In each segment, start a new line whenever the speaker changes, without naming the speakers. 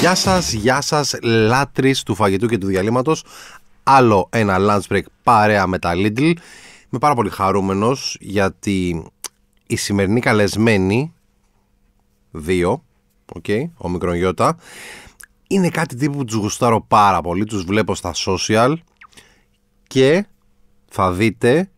Γεια σας, γεια σας λάτρεις του φαγητού και του διαλύματος Άλλο ένα lunch break παρέα με τα Lidl Είμαι πάρα πολύ χαρούμενος γιατί η σημερινή καλεσμένη Δύο, οκ, ο γιώτα Είναι κάτι τύπου που τους γουστάρω πάρα πολύ, τους βλέπω στα social Και θα δείτε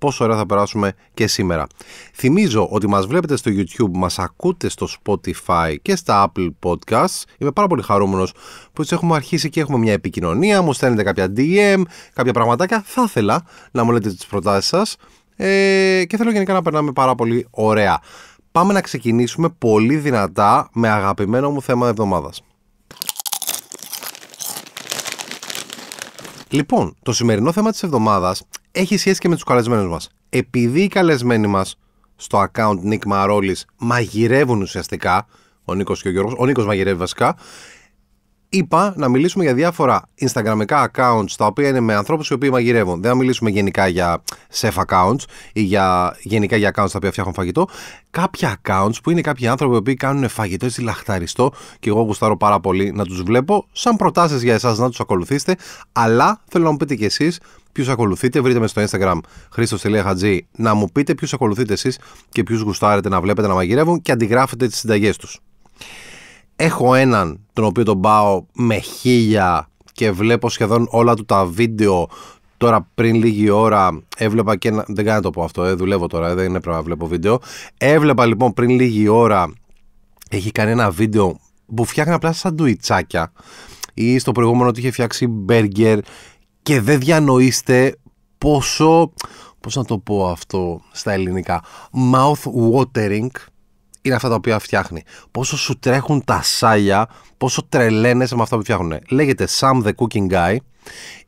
πόσο ωραία θα περάσουμε και σήμερα. Θυμίζω ότι μας βλέπετε στο YouTube, μας ακούτε στο Spotify και στα Apple Podcasts. Είμαι πάρα πολύ χαρούμενος που έτσι έχουμε αρχίσει και έχουμε μια επικοινωνία, μου στέλνετε κάποια DM, κάποια πραγματάκια. Θα ήθελα να μου λέτε τις προτάσεις σας ε, και θέλω γενικά να περνάμε πάρα πολύ ωραία. Πάμε να ξεκινήσουμε πολύ δυνατά με αγαπημένο μου θέμα εβδομάδας. Λοιπόν, το σημερινό θέμα της εβδομάδας έχει σχέση και με τους καλεσμένους μας. Επειδή οι καλεσμένοι μας στο account Nick Marolis μαγειρεύουν ουσιαστικά, ο Νίκος και ο Γιώργος, ο Νίκος μαγειρεύει βασικά, είπα να μιλήσουμε για διάφορα Instagram accounts τα οποία είναι με ανθρώπους οι οποίοι μαγειρεύουν. Δεν θα μιλήσουμε γενικά για chef accounts ή για, γενικά για accounts τα οποία φτιάχνουν φαγητό. Κάποια accounts που είναι κάποιοι άνθρωποι που κάνουν φαγητό έτσι λαχταριστό και εγώ γουστάρω πάρα πολύ να τους βλέπω. Σαν προτάσεις για εσάς να τους ακολουθήσετε, αλλά θέλω να μου πείτε κι εσείς ποιους ακολουθείτε. Βρείτε με στο Instagram χρήστο.χατζή να μου πείτε ποιους ακολουθείτε εσείς και ποιους γουστάρετε να βλέπετε να μαγειρεύουν και αντιγράφετε τις συνταγές τους έχω έναν τον οποίο τον πάω με χίλια και βλέπω σχεδόν όλα του τα βίντεο. Τώρα πριν λίγη ώρα έβλεπα και ένα... Δεν κάνω το πω αυτό, ε, δουλεύω τώρα, ε, δεν είναι πρέπει να βλέπω βίντεο. Έβλεπα λοιπόν πριν λίγη ώρα, έχει κάνει ένα βίντεο που φτιάχνει απλά τουιτσάκια ή στο προηγούμενο ότι είχε φτιάξει μπέργκερ και δεν διανοείστε πόσο, πώς να το πω αυτό στα ελληνικά, mouth watering είναι αυτά τα οποία φτιάχνει. Πόσο σου τρέχουν τα σάλια, πόσο τρελαίνεσαι με αυτά που φτιάχνουν. Λέγεται Sam the Cooking Guy.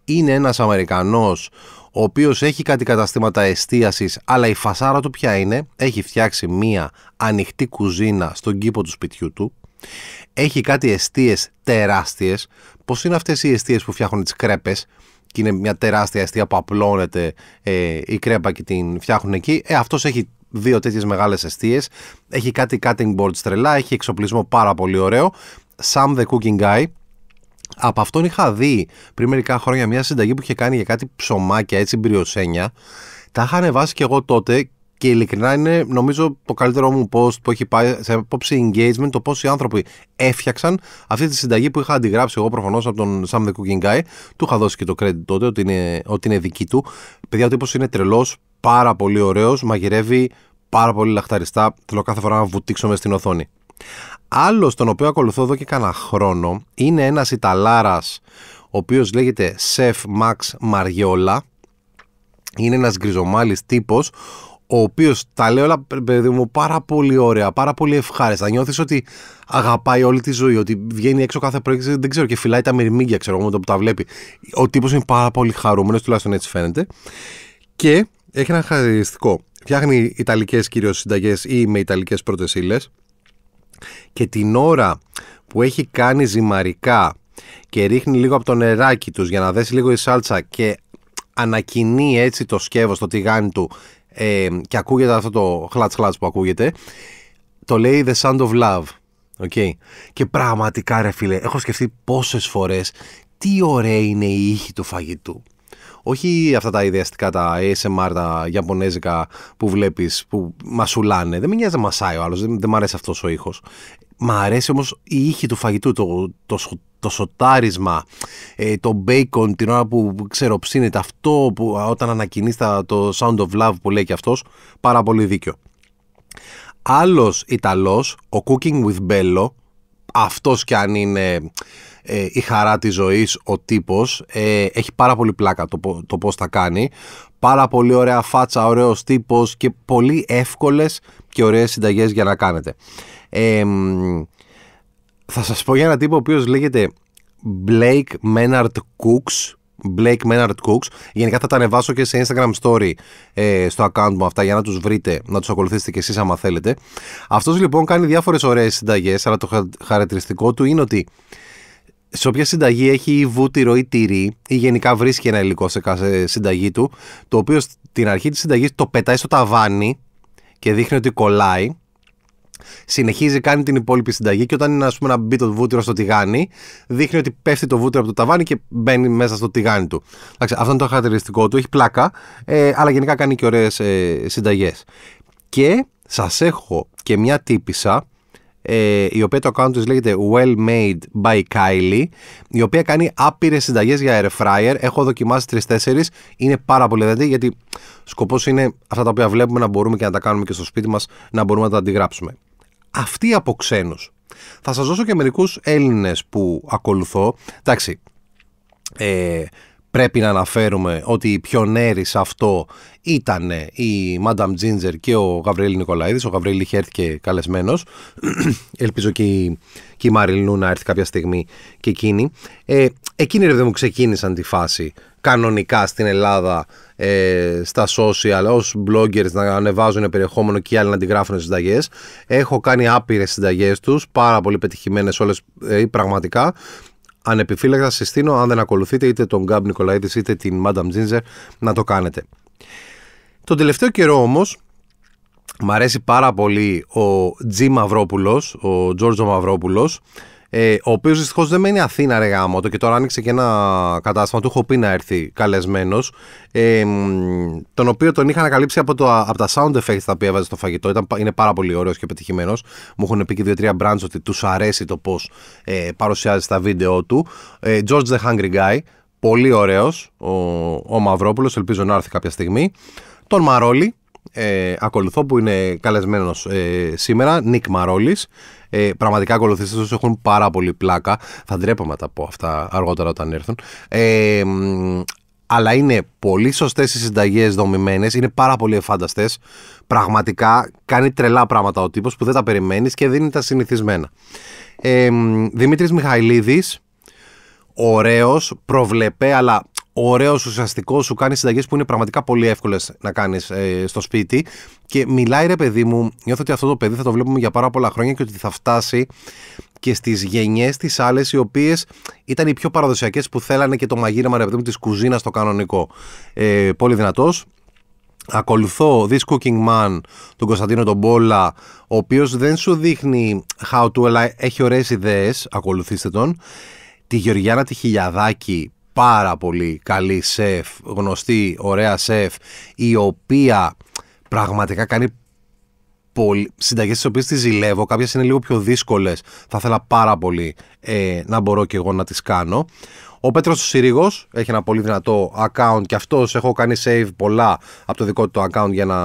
Είναι ένας Αμερικανός ο οποίος έχει κάτι καταστήματα εστίασης, αλλά η φασάρα του πια είναι. Έχει φτιάξει μία ανοιχτή κουζίνα στον κήπο του σπιτιού του. Έχει κάτι εστίες τεράστιες. Πώς είναι αυτές οι εστίες που φτιάχνουν τις κρέπες και είναι μια τεράστια κατι εστιες τεραστιες Πώ ειναι αυτες οι εστιες που φτιαχνουν τι κρέπε και ειναι μια τεραστια εστια που απλωνεται ε, η κρέπα και την φτιάχνουν εκεί. Ε, αυτός έχει δύο τέτοιες μεγάλες αιστείες. Έχει κάτι cutting board τρελά, έχει εξοπλισμό πάρα πολύ ωραίο. Sam the Cooking Guy. Από αυτόν είχα δει πριν μερικά χρόνια μια συνταγή που είχε κάνει για κάτι ψωμάκια, έτσι μπριοσένια. Τα είχα ανεβάσει και εγώ τότε και ειλικρινά είναι νομίζω το καλύτερό μου post που έχει πάει σε απόψη engagement το πώς οι άνθρωποι έφτιαξαν αυτή τη συνταγή που είχα αντιγράψει εγώ προφανώς από τον Sam the Cooking Guy του είχα δώσει και το credit τότε ότι είναι, ότι είναι δική του παιδιά ο τύπος είναι τρελός πάρα πολύ ωραίος, μαγειρεύει πάρα πολύ λαχταριστά, θέλω κάθε φορά να βουτήξω μες στην οθόνη. Άλλος τον οποίο ακολουθώ εδώ και κάνα χρόνο είναι ένας Ιταλάρας, ο οποίος λέγεται Σεφ Μαξ Μαριόλα. είναι ένας γκριζομάλης τύπος, ο οποίος τα λέει όλα παιδί μου πάρα πολύ ωραία, πάρα πολύ ευχάριστα. Νιώθεις ότι αγαπάει όλη τη ζωή, ότι βγαίνει έξω κάθε πρωί, δεν ξέρω, και φυλάει τα μυρμήγκια, ξέρω εγώ, με το που τα βλέπει. Ο τύπος είναι πάρα πολύ χαρούμενος, τουλάχιστον έτσι φαίνεται. Και έχει ένα χαρακτηριστικό. Φτιάχνει ιταλικές κυρίως συνταγές ή με ιταλικές πρώτε και την ώρα που έχει κάνει ζυμαρικά και ρίχνει λίγο από το νεράκι τους για να δέσει λίγο η σάλτσα και ανακοινεί έτσι το σκεύος το τηγάνι του ε, και ακούγεται αυτό το χλάτς χλάτς που ακούγεται το λέει The Sound of Love okay. και πραγματικά ρε φίλε έχω σκεφτεί πόσες φορές τι ωραία είναι η ήχη του φαγητού όχι αυτά τα ιδεαστικά, τα ASMR, τα ιαπωνέζικα που βλέπεις, που μασουλάνε. Δεν με νοιάζει να μασάει ο άλλος, δεν, δεν μου αρέσει αυτός ο ήχος. Μ' αρέσει όμως η ήχη του φαγητού, το, το, σοτάρισμα, ε, το bacon την ώρα που ξέρω ψήνεται αυτό, που, όταν ανακοινείς το Sound of Love που λέει και αυτός, πάρα πολύ δίκιο. Άλλος Ιταλός, ο Cooking with Bello, αυτός κι αν είναι ε, η χαρά της ζωής ο τύπος ε, έχει πάρα πολύ πλάκα το, το πώς θα κάνει πάρα πολύ ωραία φάτσα, ωραίος τύπος και πολύ εύκολες και ωραίες συνταγές για να κάνετε θα σας πω για ένα τύπο ο οποίος λέγεται Blake Menard Cooks Blake Menard Cooks. Γενικά θα τα ανεβάσω και σε Instagram story ε, στο account μου αυτά για να τους βρείτε, να τους ακολουθήσετε και εσείς άμα θέλετε. Αυτός λοιπόν κάνει διάφορες ωραίες συνταγές, αλλά το χαρακτηριστικό του είναι ότι σε όποια συνταγή έχει βούτυρο ή τυρί ή γενικά βρίσκει ένα υλικό σε κάθε συνταγή του, το οποίο στην αρχή της συνταγής το πετάει στο ταβάνι και δείχνει ότι κολλάει συνεχίζει, κάνει την υπόλοιπη συνταγή και όταν είναι ας πούμε, να μπει το βούτυρο στο τηγάνι, δείχνει ότι πέφτει το βούτυρο από το ταβάνι και μπαίνει μέσα στο τηγάνι του. Εντάξει, αυτό είναι το χαρακτηριστικό του, έχει πλάκα, ε, αλλά γενικά κάνει και ωραίες ε, συνταγές. Και σας έχω και μια τύπησα, ε, η οποία το account της λέγεται Well Made by Kylie, η οποία κάνει άπειρες συνταγές για air fryer. Έχω δοκιμάσει 3-4. Είναι πάρα πολύ δυνατή γιατί σκοπός είναι αυτά τα οποία βλέπουμε να μπορούμε και να τα κάνουμε και στο σπίτι μας να μπορούμε να τα αντιγράψουμε. Αυτοί από ξένους. Θα σας δώσω και μερικούς Έλληνες που ακολουθώ. Εντάξει. Ε, Πρέπει να αναφέρουμε ότι οι πιονέροι σε αυτό ήταν η Madame Ginger και ο Γαβριέλη Νικολαίδης. Ο Γαβριέλη είχε έρθει και καλεσμένος. Ελπίζω και η, και η Μαριλνού να έρθει κάποια στιγμή και εκείνη. Ε, εκείνη ρε μου ξεκίνησαν τη φάση κανονικά στην Ελλάδα ε, στα social ως bloggers να ανεβάζουν περιεχόμενο και οι άλλοι να τη γράφουν στις Έχω κάνει άπειρες συνταγές τους, πάρα πολύ πετυχημένες όλες ε, πραγματικά ανεπιφύλακτα συστήνω, αν δεν ακολουθείτε είτε τον Γκάμπ Νικολαίδης είτε την Μάνταμ Τζίνζερ, να το κάνετε. Τον τελευταίο καιρό όμως, μ' αρέσει πάρα πολύ ο Τζι Μαυρόπουλος, ο Τζόρτζο Μαυρόπουλος, ε, ο οποίος δυστυχώς δεν μένει Αθήνα ρε γάμο, το και τώρα άνοιξε και ένα κατάστημα, του έχω πει να έρθει καλεσμένος, ε, τον οποίο τον είχα ανακαλύψει από, το, από τα sound effects τα οποία έβαζε στο φαγητό, Ήταν, είναι πάρα πολύ ωραίος και πετυχημένος. Μου έχουν πει και δύο-τρία brands ότι τους αρέσει το πώς ε, παρουσιάζει τα βίντεο του. Ε, George the Hungry Guy, πολύ ωραίος ο, ο Μαυρόπουλος, ελπίζω να έρθει κάποια στιγμή. Τον Μαρόλι, ε, ακολουθώ που είναι καλεσμένος ε, σήμερα, Νίκ Μαρόλης ε, πραγματικά ακολουθήστε του, έχουν πάρα πολύ πλάκα. Θα ντρέπομαι τα πω αυτά αργότερα όταν έρθουν. Ε, αλλά είναι πολύ σωστές οι συνταγές δομημένες, είναι πάρα πολύ εφάνταστες. Πραγματικά κάνει τρελά πράγματα ο τύπος που δεν τα περιμένεις και δίνει τα συνηθισμένα. Ε, Δημήτρης Μιχαηλίδης, ωραίος, προβλεπέ, αλλά ωραίος, ουσιαστικός, σου κάνει συνταγές που είναι πραγματικά πολύ εύκολες να κάνεις ε, στο σπίτι. Και μιλάει ρε παιδί μου, νιώθω ότι αυτό το παιδί θα το βλέπουμε για πάρα πολλά χρόνια και ότι θα φτάσει και στις γενιές τη άλλες, οι οποίες ήταν οι πιο παραδοσιακές που θέλανε και το μαγείρεμα ρε παιδί μου της κουζίνας στο κανονικό. Ε, πολύ δυνατός. Ακολουθώ This Cooking Man, τον Κωνσταντίνο τον Μπόλα, ο οποίος δεν σου δείχνει how to, αλλά έχει ωραίες ιδέες, ακολουθήστε τον. Τη Γεωργιάνα τη Χιλιαδάκη, πάρα πολύ καλή σεφ, γνωστή, ωραία σεφ, η οποία πραγματικά κάνει πολύ... συνταγές τις οποίες τις ζηλεύω, κάποιες είναι λίγο πιο δύσκολες, θα ήθελα πάρα πολύ ε, να μπορώ και εγώ να τις κάνω. Ο Πέτρος ο Συρίγος έχει ένα πολύ δυνατό account και αυτός έχω κάνει save πολλά από το δικό του account για να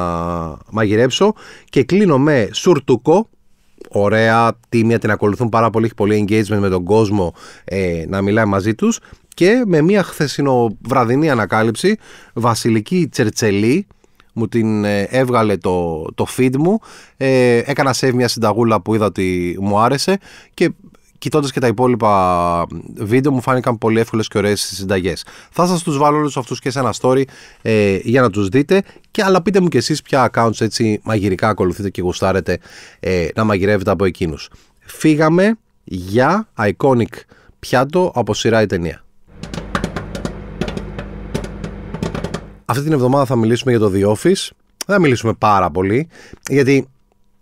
μαγειρέψω και κλείνω με Σουρτουκό ωραία, τίμια, την ακολουθούν πάρα πολύ, έχει πολύ engagement με τον κόσμο ε, να μιλάει μαζί τους και με μια χθεσινοβραδινή ανακάλυψη Βασιλική Τσερτσελή μου την ε, έβγαλε το, το feed μου ε, έκανα σε μια συνταγούλα που είδα ότι μου άρεσε και κοιτώντας και τα υπόλοιπα βίντεο μου φάνηκαν πολύ εύκολες και ωραίες συνταγές. Θα σας τους βάλω όλους αυτούς και σε ένα story ε, για να τους δείτε. Και αλλά πείτε μου και εσείς ποια accounts έτσι μαγειρικά ακολουθείτε και γουστάρετε ε, να μαγειρεύετε από εκείνους. Φύγαμε για iconic πιάτο από σειρά η ταινία. Αυτή την εβδομάδα θα μιλήσουμε για το The Office. Δεν θα μιλήσουμε πάρα πολύ, γιατί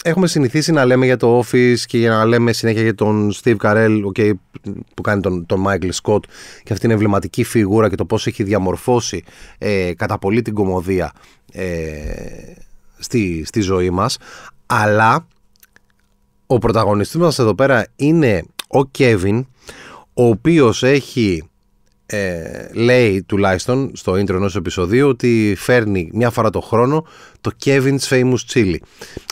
έχουμε συνηθίσει να λέμε για το Office και για να λέμε συνέχεια για τον Steve Carell okay, που κάνει τον, τον Michael Scott και αυτή την εμβληματική φιγούρα και το πώς έχει διαμορφώσει ε, κατά πολύ την κομμωδία ε, στη, στη ζωή μας. Αλλά ο πρωταγωνιστής μας εδώ πέρα είναι ο Kevin, ο οποίος έχει ε, λέει τουλάχιστον στο intro ενός επεισοδίου ότι φέρνει μια φορά το χρόνο το Kevin's Famous Chili.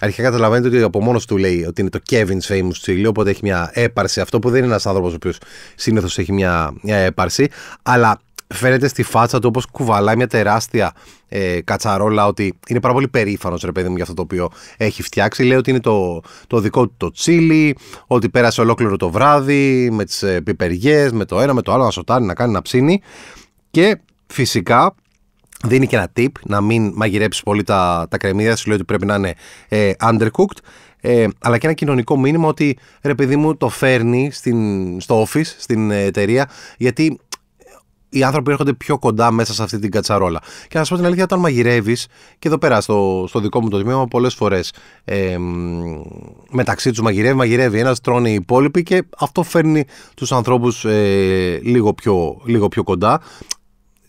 Αρχικά καταλαβαίνετε ότι από μόνος του λέει ότι είναι το Kevin's Famous Chili, οπότε έχει μια έπαρση. Αυτό που δεν είναι ένας άνθρωπος ο οποίος συνήθως έχει μια, μια έπαρση, αλλά φαίνεται στη φάτσα του όπως κουβαλάει μια τεράστια ε, κατσαρόλα ότι είναι πάρα πολύ περήφανος ρε παιδί μου για αυτό το οποίο έχει φτιάξει. Λέει ότι είναι το, το δικό του το τσίλι, ότι πέρασε ολόκληρο το βράδυ με τις ε, πιπεριές, με το ένα, με το άλλο, να σοτάρει, να κάνει, να ψήνει. Και φυσικά δίνει και ένα tip να μην μαγειρέψεις πολύ τα, τα κρεμμύδια. Σου λέει ότι πρέπει να είναι ε, undercooked. Ε, αλλά και ένα κοινωνικό μήνυμα ότι ρε παιδί μου το φέρνει στην, στο office, στην ε, εταιρεία, γιατί οι άνθρωποι έρχονται πιο κοντά μέσα σε αυτή την κατσαρόλα. Και να σα πω την αλήθεια, όταν μαγειρεύεις, και εδώ πέρα στο, στο δικό μου το τμήμα, πολλές φορές ε, μεταξύ τους μαγειρεύει, μαγειρεύει ένας, τρώνε οι υπόλοιποι και αυτό φέρνει τους ανθρώπους ε, λίγο, πιο, λίγο πιο κοντά.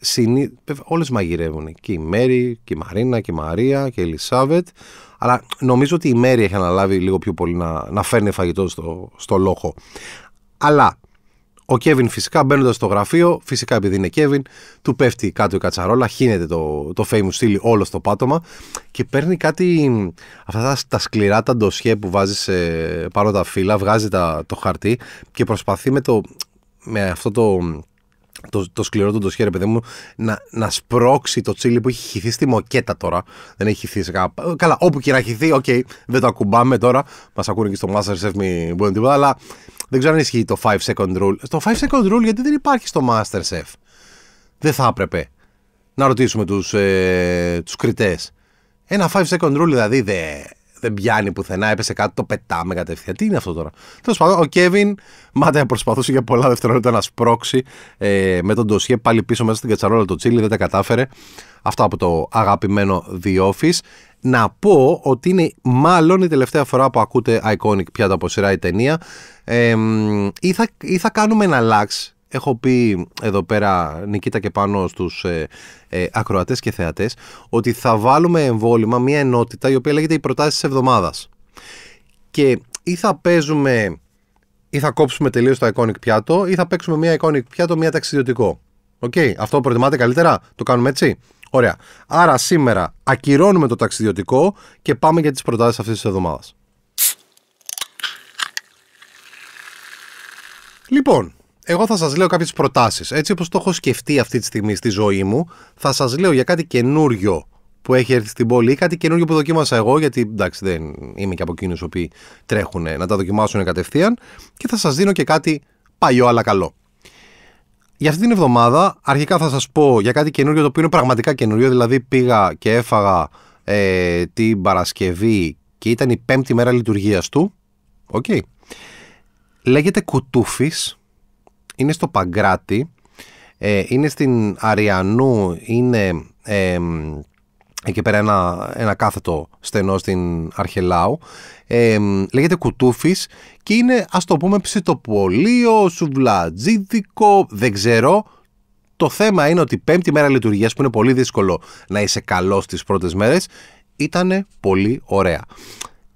Συνή... Όλες μαγειρεύουν και η Μέρη και η Μαρίνα και η Μαρία και η Ελισάβετ αλλά νομίζω ότι η Μέρη έχει αναλάβει λίγο πιο πολύ να, να φέρνει φαγητό στο, στο λόχο αλλά ο Κέβιν φυσικά μπαίνοντας στο γραφείο, φυσικά επειδή είναι Κέβιν, του πέφτει κάτω η κατσαρόλα, χύνεται το, το famous chili όλο στο πάτωμα και παίρνει κάτι. Αυτά τα, σκληρά τα ντοσιέ που βάζει σε, πάνω τα φύλλα, βγάζει τα, το χαρτί και προσπαθεί με, το, με αυτό το, το, το σκληρό του ντοσιέ, ρε παιδί μου, να, να σπρώξει το τσίλι που έχει χυθεί στη μοκέτα τώρα. Δεν έχει χυθεί σε Καλά, όπου και να χυθεί, οκ, okay, δεν το ακουμπάμε τώρα. Μας ακούνε και στο Masterchef, μην μπορεί να τίποτα, αλλά δεν ξέρω αν ισχύει το 5 second rule. Το 5 second rule γιατί δεν υπάρχει στο Masterchef. Δεν θα έπρεπε να ρωτήσουμε τους, ε, τους κριτές. Ένα 5 second rule δηλαδή δεν δε πιάνει πουθενά, έπεσε κάτι, το πετάμε κατευθείαν. Τι είναι αυτό τώρα. Τέλος πάντων, ο Κέβιν μάταια προσπαθούσε για πολλά δευτερόλεπτα να σπρώξει ε, με τον ντοσιέ πάλι πίσω μέσα στην κατσαρόλα το τσίλι, δεν τα κατάφερε. Αυτά από το αγαπημένο The Office να πω ότι είναι μάλλον η τελευταία φορά που ακούτε Iconic πια από σειρά η ταινία ή, θα, ή θα κάνουμε ένα lax έχω πει εδώ πέρα Νικήτα και πάνω στους ε, ε, ακροατές και θεατές ότι θα βάλουμε εμβόλυμα μια ενότητα η οποία λέγεται οι προτάσεις της εβδομάδας και ή θα παίζουμε ή θα κόψουμε τελείως το Iconic πιάτο ή θα παίξουμε μια Iconic πιάτο μια ταξιδιωτικό Οκ, okay. αυτό προτιμάτε καλύτερα, το κάνουμε έτσι Ωραία. Άρα σήμερα ακυρώνουμε το ταξιδιωτικό και πάμε για τις προτάσεις αυτής της εβδομάδας. Λοιπόν, εγώ θα σας λέω κάποιες προτάσεις. Έτσι όπως το έχω σκεφτεί αυτή τη στιγμή στη ζωή μου, θα σας λέω για κάτι καινούριο που έχει έρθει στην πόλη ή κάτι καινούριο που δοκίμασα εγώ, γιατί εντάξει δεν είμαι και από εκείνους που τρέχουν να τα δοκιμάσουν κατευθείαν και θα σας δίνω και κάτι παλιό αλλά καλό. Για αυτή την εβδομάδα, αρχικά θα σας πω για κάτι καινούριο το οποίο είναι πραγματικά καινούριο. Δηλαδή, πήγα και έφαγα ε, την Παρασκευή και ήταν η πέμπτη μέρα λειτουργίας του. Οκ. Λέγεται Κουτούφης. Είναι στο Παγκράτη. Ε, είναι στην Αριανού. Είναι εκεί πέρα ένα, ένα κάθετο στενό στην Αρχελάου. Ε, λέγεται Κουτούφης και είναι ας το πούμε ψητοπολείο, σουβλατζίδικο, δεν ξέρω. Το θέμα είναι ότι πέμπτη μέρα λειτουργίας, που είναι πολύ δύσκολο να είσαι καλός τις πρώτες μέρες ήταν πολύ ωραία.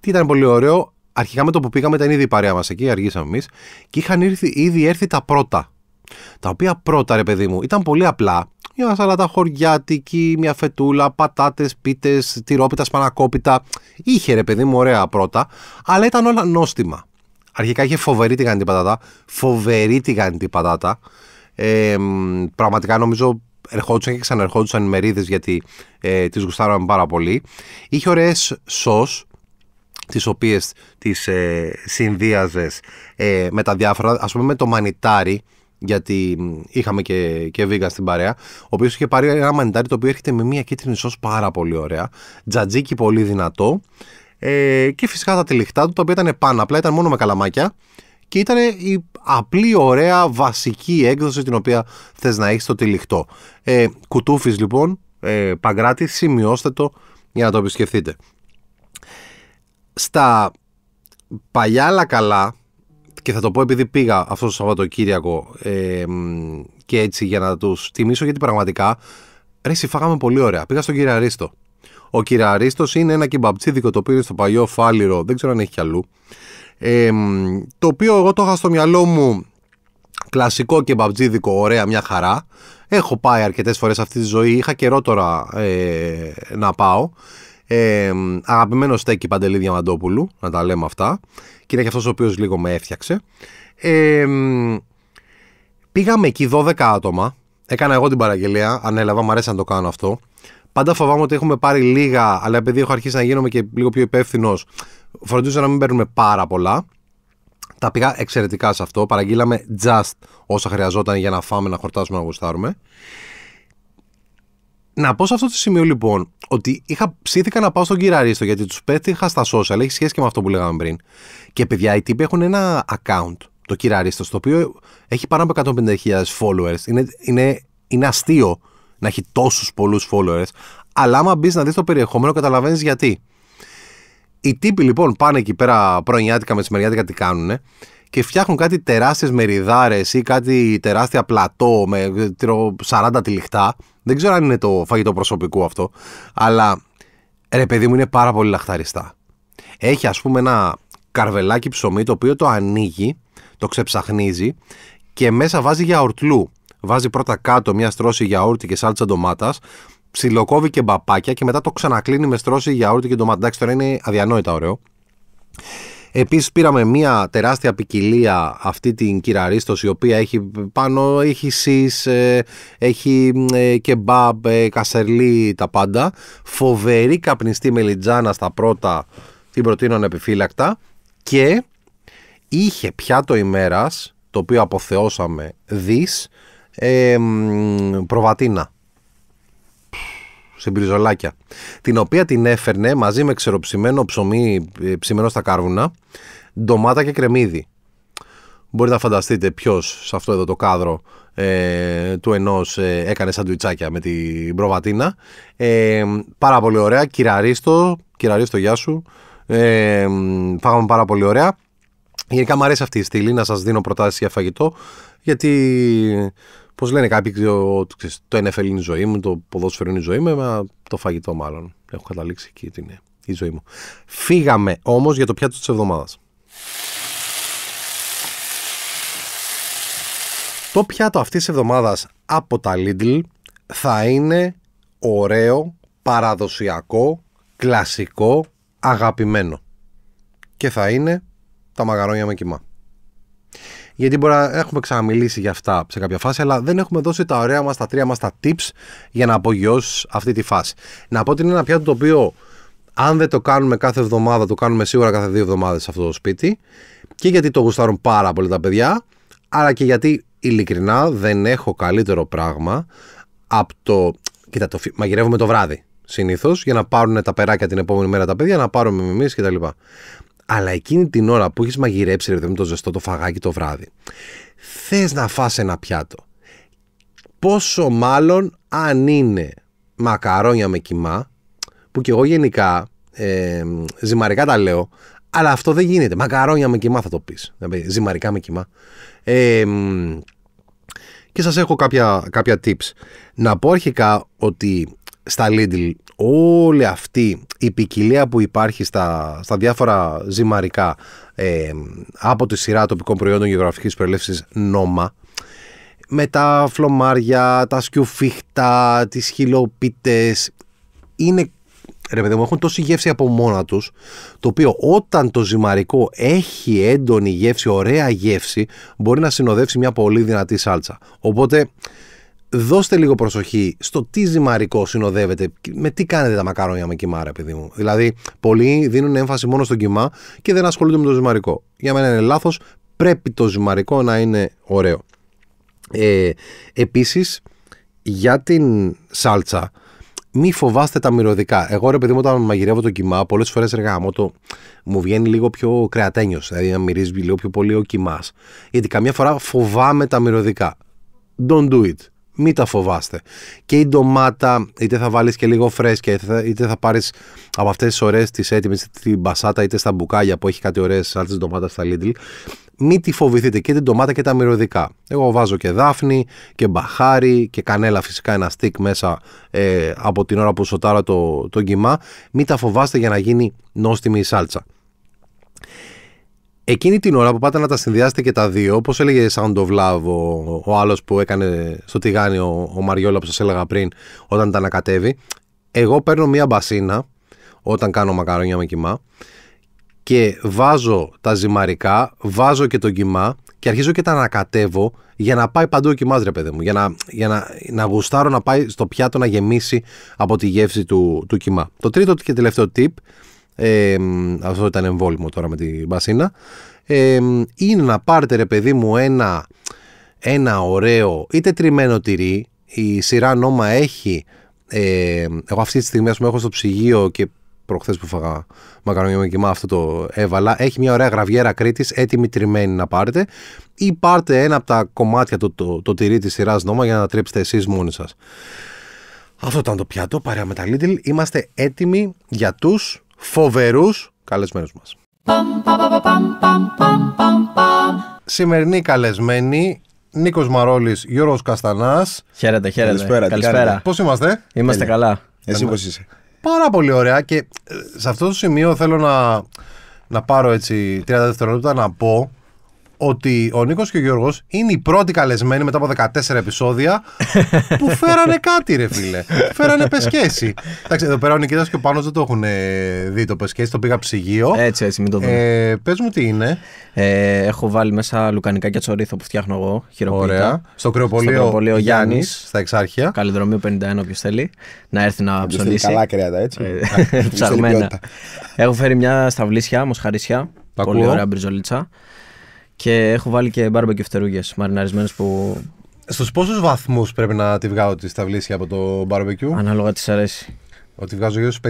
Τι ήταν πολύ ωραίο, αρχικά με το που πήγαμε ήταν ήδη η παρέα μας εκεί, αργήσαμε εμείς, και είχαν ήδη έρθει τα πρώτα. Τα οποία πρώτα ρε παιδί μου ήταν πολύ απλά μια σαλάτα χωριάτικη, μια φετούλα, πατάτες, πίτες, τυρόπιτα, σπανακόπιτα. Είχε ρε παιδί μου, ωραία πρώτα, αλλά ήταν όλα νόστιμα. Αρχικά είχε φοβερή τηγανιτή πατάτα. Φοβερή τηγανιτή πατάτα. πραγματικά νομίζω ερχόντουσαν και ξαναερχόντουσαν οι μερίδες γιατί ε, τις γουστάραμε πάρα πολύ. Είχε ωραίες σο, τις οποίες τις ε, ε, με τα διάφορα, ας πούμε με το μανιτάρι γιατί είχαμε και, και στην παρέα, ο οποίος είχε πάρει ένα μανιτάρι το οποίο έρχεται με μια κίτρινη σως πάρα πολύ ωραία, τζατζίκι πολύ δυνατό ε, και φυσικά τα τυλιχτά του τα οποία ήταν πάνω, απλά ήταν μόνο με καλαμάκια και ήταν η απλή ωραία βασική έκδοση την οποία θες να έχεις το τυλιχτό. Ε, κουτούφις λοιπόν, ε, παγκράτη, σημειώστε το για να το επισκεφτείτε. Στα παλιά αλλά καλά, και θα το πω επειδή πήγα αυτό το Σαββατοκύριακο ε, και έτσι για να τους τιμήσω γιατί πραγματικά ρε φάγαμε πολύ ωραία. Πήγα στον κύριο Αρίστο. Ο κύριο Αρίστος είναι ένα κεμπαπτσίδικο το πήρε στο παλιό φάληρο, δεν ξέρω αν έχει κι αλλού. Ε, το οποίο εγώ το είχα στο μυαλό μου κλασικό κεμπαπτζίδικο, ωραία, μια χαρά. Έχω πάει αρκετές φορές αυτή τη ζωή, είχα καιρό τώρα ε, να πάω. Ε, αγαπημένο στέκι Παντελή Διαμαντόπουλου, να τα λέμε αυτά και είναι και αυτός ο οποίος λίγο με έφτιαξε. Ε, πήγαμε εκεί 12 άτομα, έκανα εγώ την παραγγελία, ανέλαβα, μου αρέσει να το κάνω αυτό. Πάντα φοβάμαι ότι έχουμε πάρει λίγα, αλλά επειδή έχω αρχίσει να γίνομαι και λίγο πιο υπεύθυνος, φροντίζω να μην παίρνουμε πάρα πολλά. Τα πήγα εξαιρετικά σε αυτό. Παραγγείλαμε just όσα χρειαζόταν για να φάμε, να χορτάσουμε, να γουστάρουμε. Να πω σε αυτό το σημείο λοιπόν ότι είχα, ψήθηκα να πάω στον κυραρίστο γιατί τους πέτυχα στα social, έχει σχέση και με αυτό που λέγαμε πριν. Και παιδιά, οι τύποι έχουν ένα account, το κυραρίστο, το οποίο έχει πάνω από 150.000 followers. Είναι, είναι, είναι αστείο να έχει τόσους πολλούς followers. Αλλά άμα μπεις να δεις το περιεχόμενο, καταλαβαίνεις γιατί. Οι τύποι λοιπόν πάνε εκεί πέρα πρωινιάτικα, μεσημεριάτικα, τι κάνουνε και φτιάχνουν κάτι τεράστιες μεριδάρες ή κάτι τεράστια πλατό με 40 ε, τυλιχτά. Δεν ξέρω αν είναι το φαγητό προσωπικού αυτό, αλλά ρε παιδί μου είναι πάρα πολύ λαχταριστά. Έχει ας πούμε ένα καρβελάκι ψωμί το οποίο το ανοίγει, το ξεψαχνίζει και μέσα βάζει για ορτλού. Βάζει πρώτα κάτω μια στρώση γιαούρτι και σάλτσα ντομάτας, ψιλοκόβει και μπαπάκια και μετά το ξανακλίνει με στρώση γιαούρτι και ντομάτα. Εντάξει, τώρα είναι αδιανόητα ωραίο. Επίσης πήραμε μια τεράστια ποικιλία αυτή την κυραρίστος η οποία έχει πάνω, έχει σις, ε, έχει ε, κεμπάμπ, ε, κασερλί, τα πάντα. Φοβερή καπνιστή μελιτζάνα στα πρώτα, την προτείνω ανεπιφύλακτα. Και είχε πιάτο ημέρας, το οποίο αποθεώσαμε, δις, προβατίνα σε μπριζολάκια, την οποία την έφερνε μαζί με ξεροψημένο ψωμί ε, ψημένο στα κάρβουνα, ντομάτα και κρεμμύδι. Μπορείτε να φανταστείτε ποιος σε αυτό εδώ το κάδρο ε, του ενός ε, έκανε σαντουιτσάκια με την προβατίνα. Ε, πάρα πολύ ωραία. Κυραρίστο, κυραρίστο, γεια σου. Ε, φάγαμε πάρα πολύ ωραία. Γενικά μου αρέσει αυτή η στήλη να σας δίνω προτάσεις για φαγητό γιατί Πώς λένε κάποιοι, το, το NFL είναι η ζωή μου, το ποδόσφαιρο είναι η ζωή μου, μα το φαγητό μάλλον. Έχω καταλήξει εκεί την η ζωή μου. Φύγαμε όμως για το πιάτο της εβδομάδας. Το πιάτο αυτής της εβδομάδας από τα Lidl θα είναι ωραίο, παραδοσιακό, κλασικό, αγαπημένο. Και θα είναι τα μαγαρόνια με κοιμά γιατί μπορεί να έχουμε ξαναμιλήσει για αυτά σε κάποια φάση, αλλά δεν έχουμε δώσει τα ωραία μας, τα τρία μας, τα tips για να απογειώσει αυτή τη φάση. Να πω ότι είναι ένα πιάτο το οποίο, αν δεν το κάνουμε κάθε εβδομάδα, το κάνουμε σίγουρα κάθε δύο εβδομάδες σε αυτό το σπίτι. Και γιατί το γουστάρουν πάρα πολύ τα παιδιά, αλλά και γιατί ειλικρινά δεν έχω καλύτερο πράγμα από το. Κοίτα, το μαγειρεύουμε το βράδυ συνήθως για να πάρουν τα περάκια την επόμενη μέρα τα παιδιά, να πάρουμε εμεί κτλ αλλά εκείνη την ώρα που έχεις μαγειρέψει ρε, με το ζεστό το φαγάκι το βράδυ, θες να φας ένα πιάτο. Πόσο μάλλον αν είναι μακαρόνια με κοιμά, που κι εγώ γενικά ε, ζυμαρικά τα λέω, αλλά αυτό δεν γίνεται. Μακαρόνια με κοιμά θα το πεις. Δηλαδή, ζυμαρικά με κοιμά. Ε, και σας έχω κάποια, κάποια tips. Να πω αρχικά ότι στα Lidl όλη αυτή η ποικιλία που υπάρχει στα, στα διάφορα ζυμαρικά ε, από τη σειρά τοπικών προϊόντων γεωγραφικής προέλευσης νόμα με τα φλομάρια, τα σκιουφίχτα, τις χιλοπίτες είναι ρε παιδί μου έχουν τόση γεύση από μόνα τους το οποίο όταν το ζυμαρικό έχει έντονη γεύση, ωραία γεύση μπορεί να συνοδεύσει μια πολύ δυνατή σάλτσα οπότε δώστε λίγο προσοχή στο τι ζυμαρικό συνοδεύετε με τι κάνετε τα μακαρόνια με ρε παιδί μου. Δηλαδή, πολλοί δίνουν έμφαση μόνο στον κοιμά και δεν ασχολούνται με το ζυμαρικό. Για μένα είναι λάθος. Πρέπει το ζυμαρικό να είναι ωραίο. Ε, επίσης, για την σάλτσα, μη φοβάστε τα μυρωδικά. Εγώ ρε παιδί μου, όταν μαγειρεύω το κοιμά, πολλές φορές εργάμω το μου βγαίνει λίγο πιο κρεατένιος. Δηλαδή να μυρίζει λίγο πιο πολύ ο κοιμάς. Γιατί καμιά φορά φοβάμαι τα μυρωδικά. Don't do it μην τα φοβάστε. Και η ντομάτα, είτε θα βάλεις και λίγο φρέσκια, είτε θα, είτε θα πάρεις από αυτές τις ωραίες τις έτοιμες, την μπασάτα, είτε στα μπουκάλια που έχει κάτι ωραίες σάλτσε ντομάτας στα Lidl. Μην τη φοβηθείτε και την ντομάτα και τα μυρωδικά. Εγώ βάζω και δάφνη και μπαχάρι και κανέλα φυσικά ένα στικ μέσα ε, από την ώρα που σοτάρα το, το κοιμά. Μην τα φοβάστε για να γίνει νόστιμη η σάλτσα. Εκείνη την ώρα που πάτε να τα συνδυάσετε και τα δύο, όπω έλεγε Sound of Love ο, ο άλλος που έκανε στο τηγάνι ο, ο Μαριόλα που σας έλεγα πριν, όταν τα ανακατεύει, εγώ παίρνω μία μπασίνα όταν κάνω μακαρόνια με κοιμά και βάζω τα ζυμαρικά, βάζω και τον κοιμά και αρχίζω και τα ανακατεύω για να πάει παντού ο κοιμάς, ρε παιδί μου, για να, για να, να γουστάρω να πάει στο πιάτο να γεμίσει από τη γεύση του, του κοιμά. Το τρίτο και τελευταίο tip ε, αυτό ήταν εμβόλυμο τώρα με την μπασίνα. Ε, είναι να πάρετε ρε παιδί μου ένα, ένα ωραίο είτε τριμμένο τυρί. Η σειρά νόμα έχει. εγώ αυτή τη στιγμή πούμε, έχω στο ψυγείο και προχθές που φάγα μακαρόνια με κοιμά, αυτό το έβαλα. Έχει μια ωραία γραβιέρα Κρήτης, έτοιμη τριμμένη να πάρετε. Ή πάρτε ένα από τα κομμάτια το, το, τυρί της σειράς νόμα για να τρέψετε εσείς μόνοι σας. Αυτό ήταν το πιάτο, παρέα με τα Lidl. Είμαστε έτοιμοι για τους φοβερούς καλεσμένους μας. Σημερινή καλεσμένη Νίκος Μαρόλης, Γιώργος Καστανάς. Χαίρετε, χαίρετε. Καλησπέρα. Καλησπέρα. Πώς είμαστε, Είμαστε καλά. Εσύ πώς είσαι. Πάρα πολύ ωραία και ε, σε αυτό το σημείο θέλω να, να πάρω έτσι 30 δευτερόλεπτα να πω ότι ο Νίκος και ο Γιώργος είναι οι πρώτοι καλεσμένοι μετά από 14 επεισόδια που φέρανε κάτι, ρε φίλε. φέρανε πεσκέση. Εντάξει, εδώ πέρα ο Νικήτα και ο Πάνος δεν το έχουν δει το πεσκέση, το πήγα ψυγείο. Έτσι, έτσι, μην το δούμε. Ε, Πες μου τι είναι. Ε, έχω βάλει
μέσα λουκανικά και τσορίθο που φτιάχνω εγώ. Χειροποίητα. Ωραία. Στο κρεοπολείο ο Γιάννη. Στα Εξάρχεια. Καλλιδρομείο 51, όποιος θέλει να έρθει να ψωνίσει. Καλά
κρέατα, έτσι. Ε, ψαγμένα.
έχω φέρει μια σταυλίσια, μοσχαρίσια. Πολύ ωραία μπριζολίτσα.
Και έχω βάλει και μπάρμπεκι φτερούγες μαριναρισμένες που. Στους πόσους βαθμούς πρέπει να τη βγάλω τη σταυλίσια από το μπάρμπεκιου, Ανάλογα τις αρέσει. Ότι βγάζω γύρω στους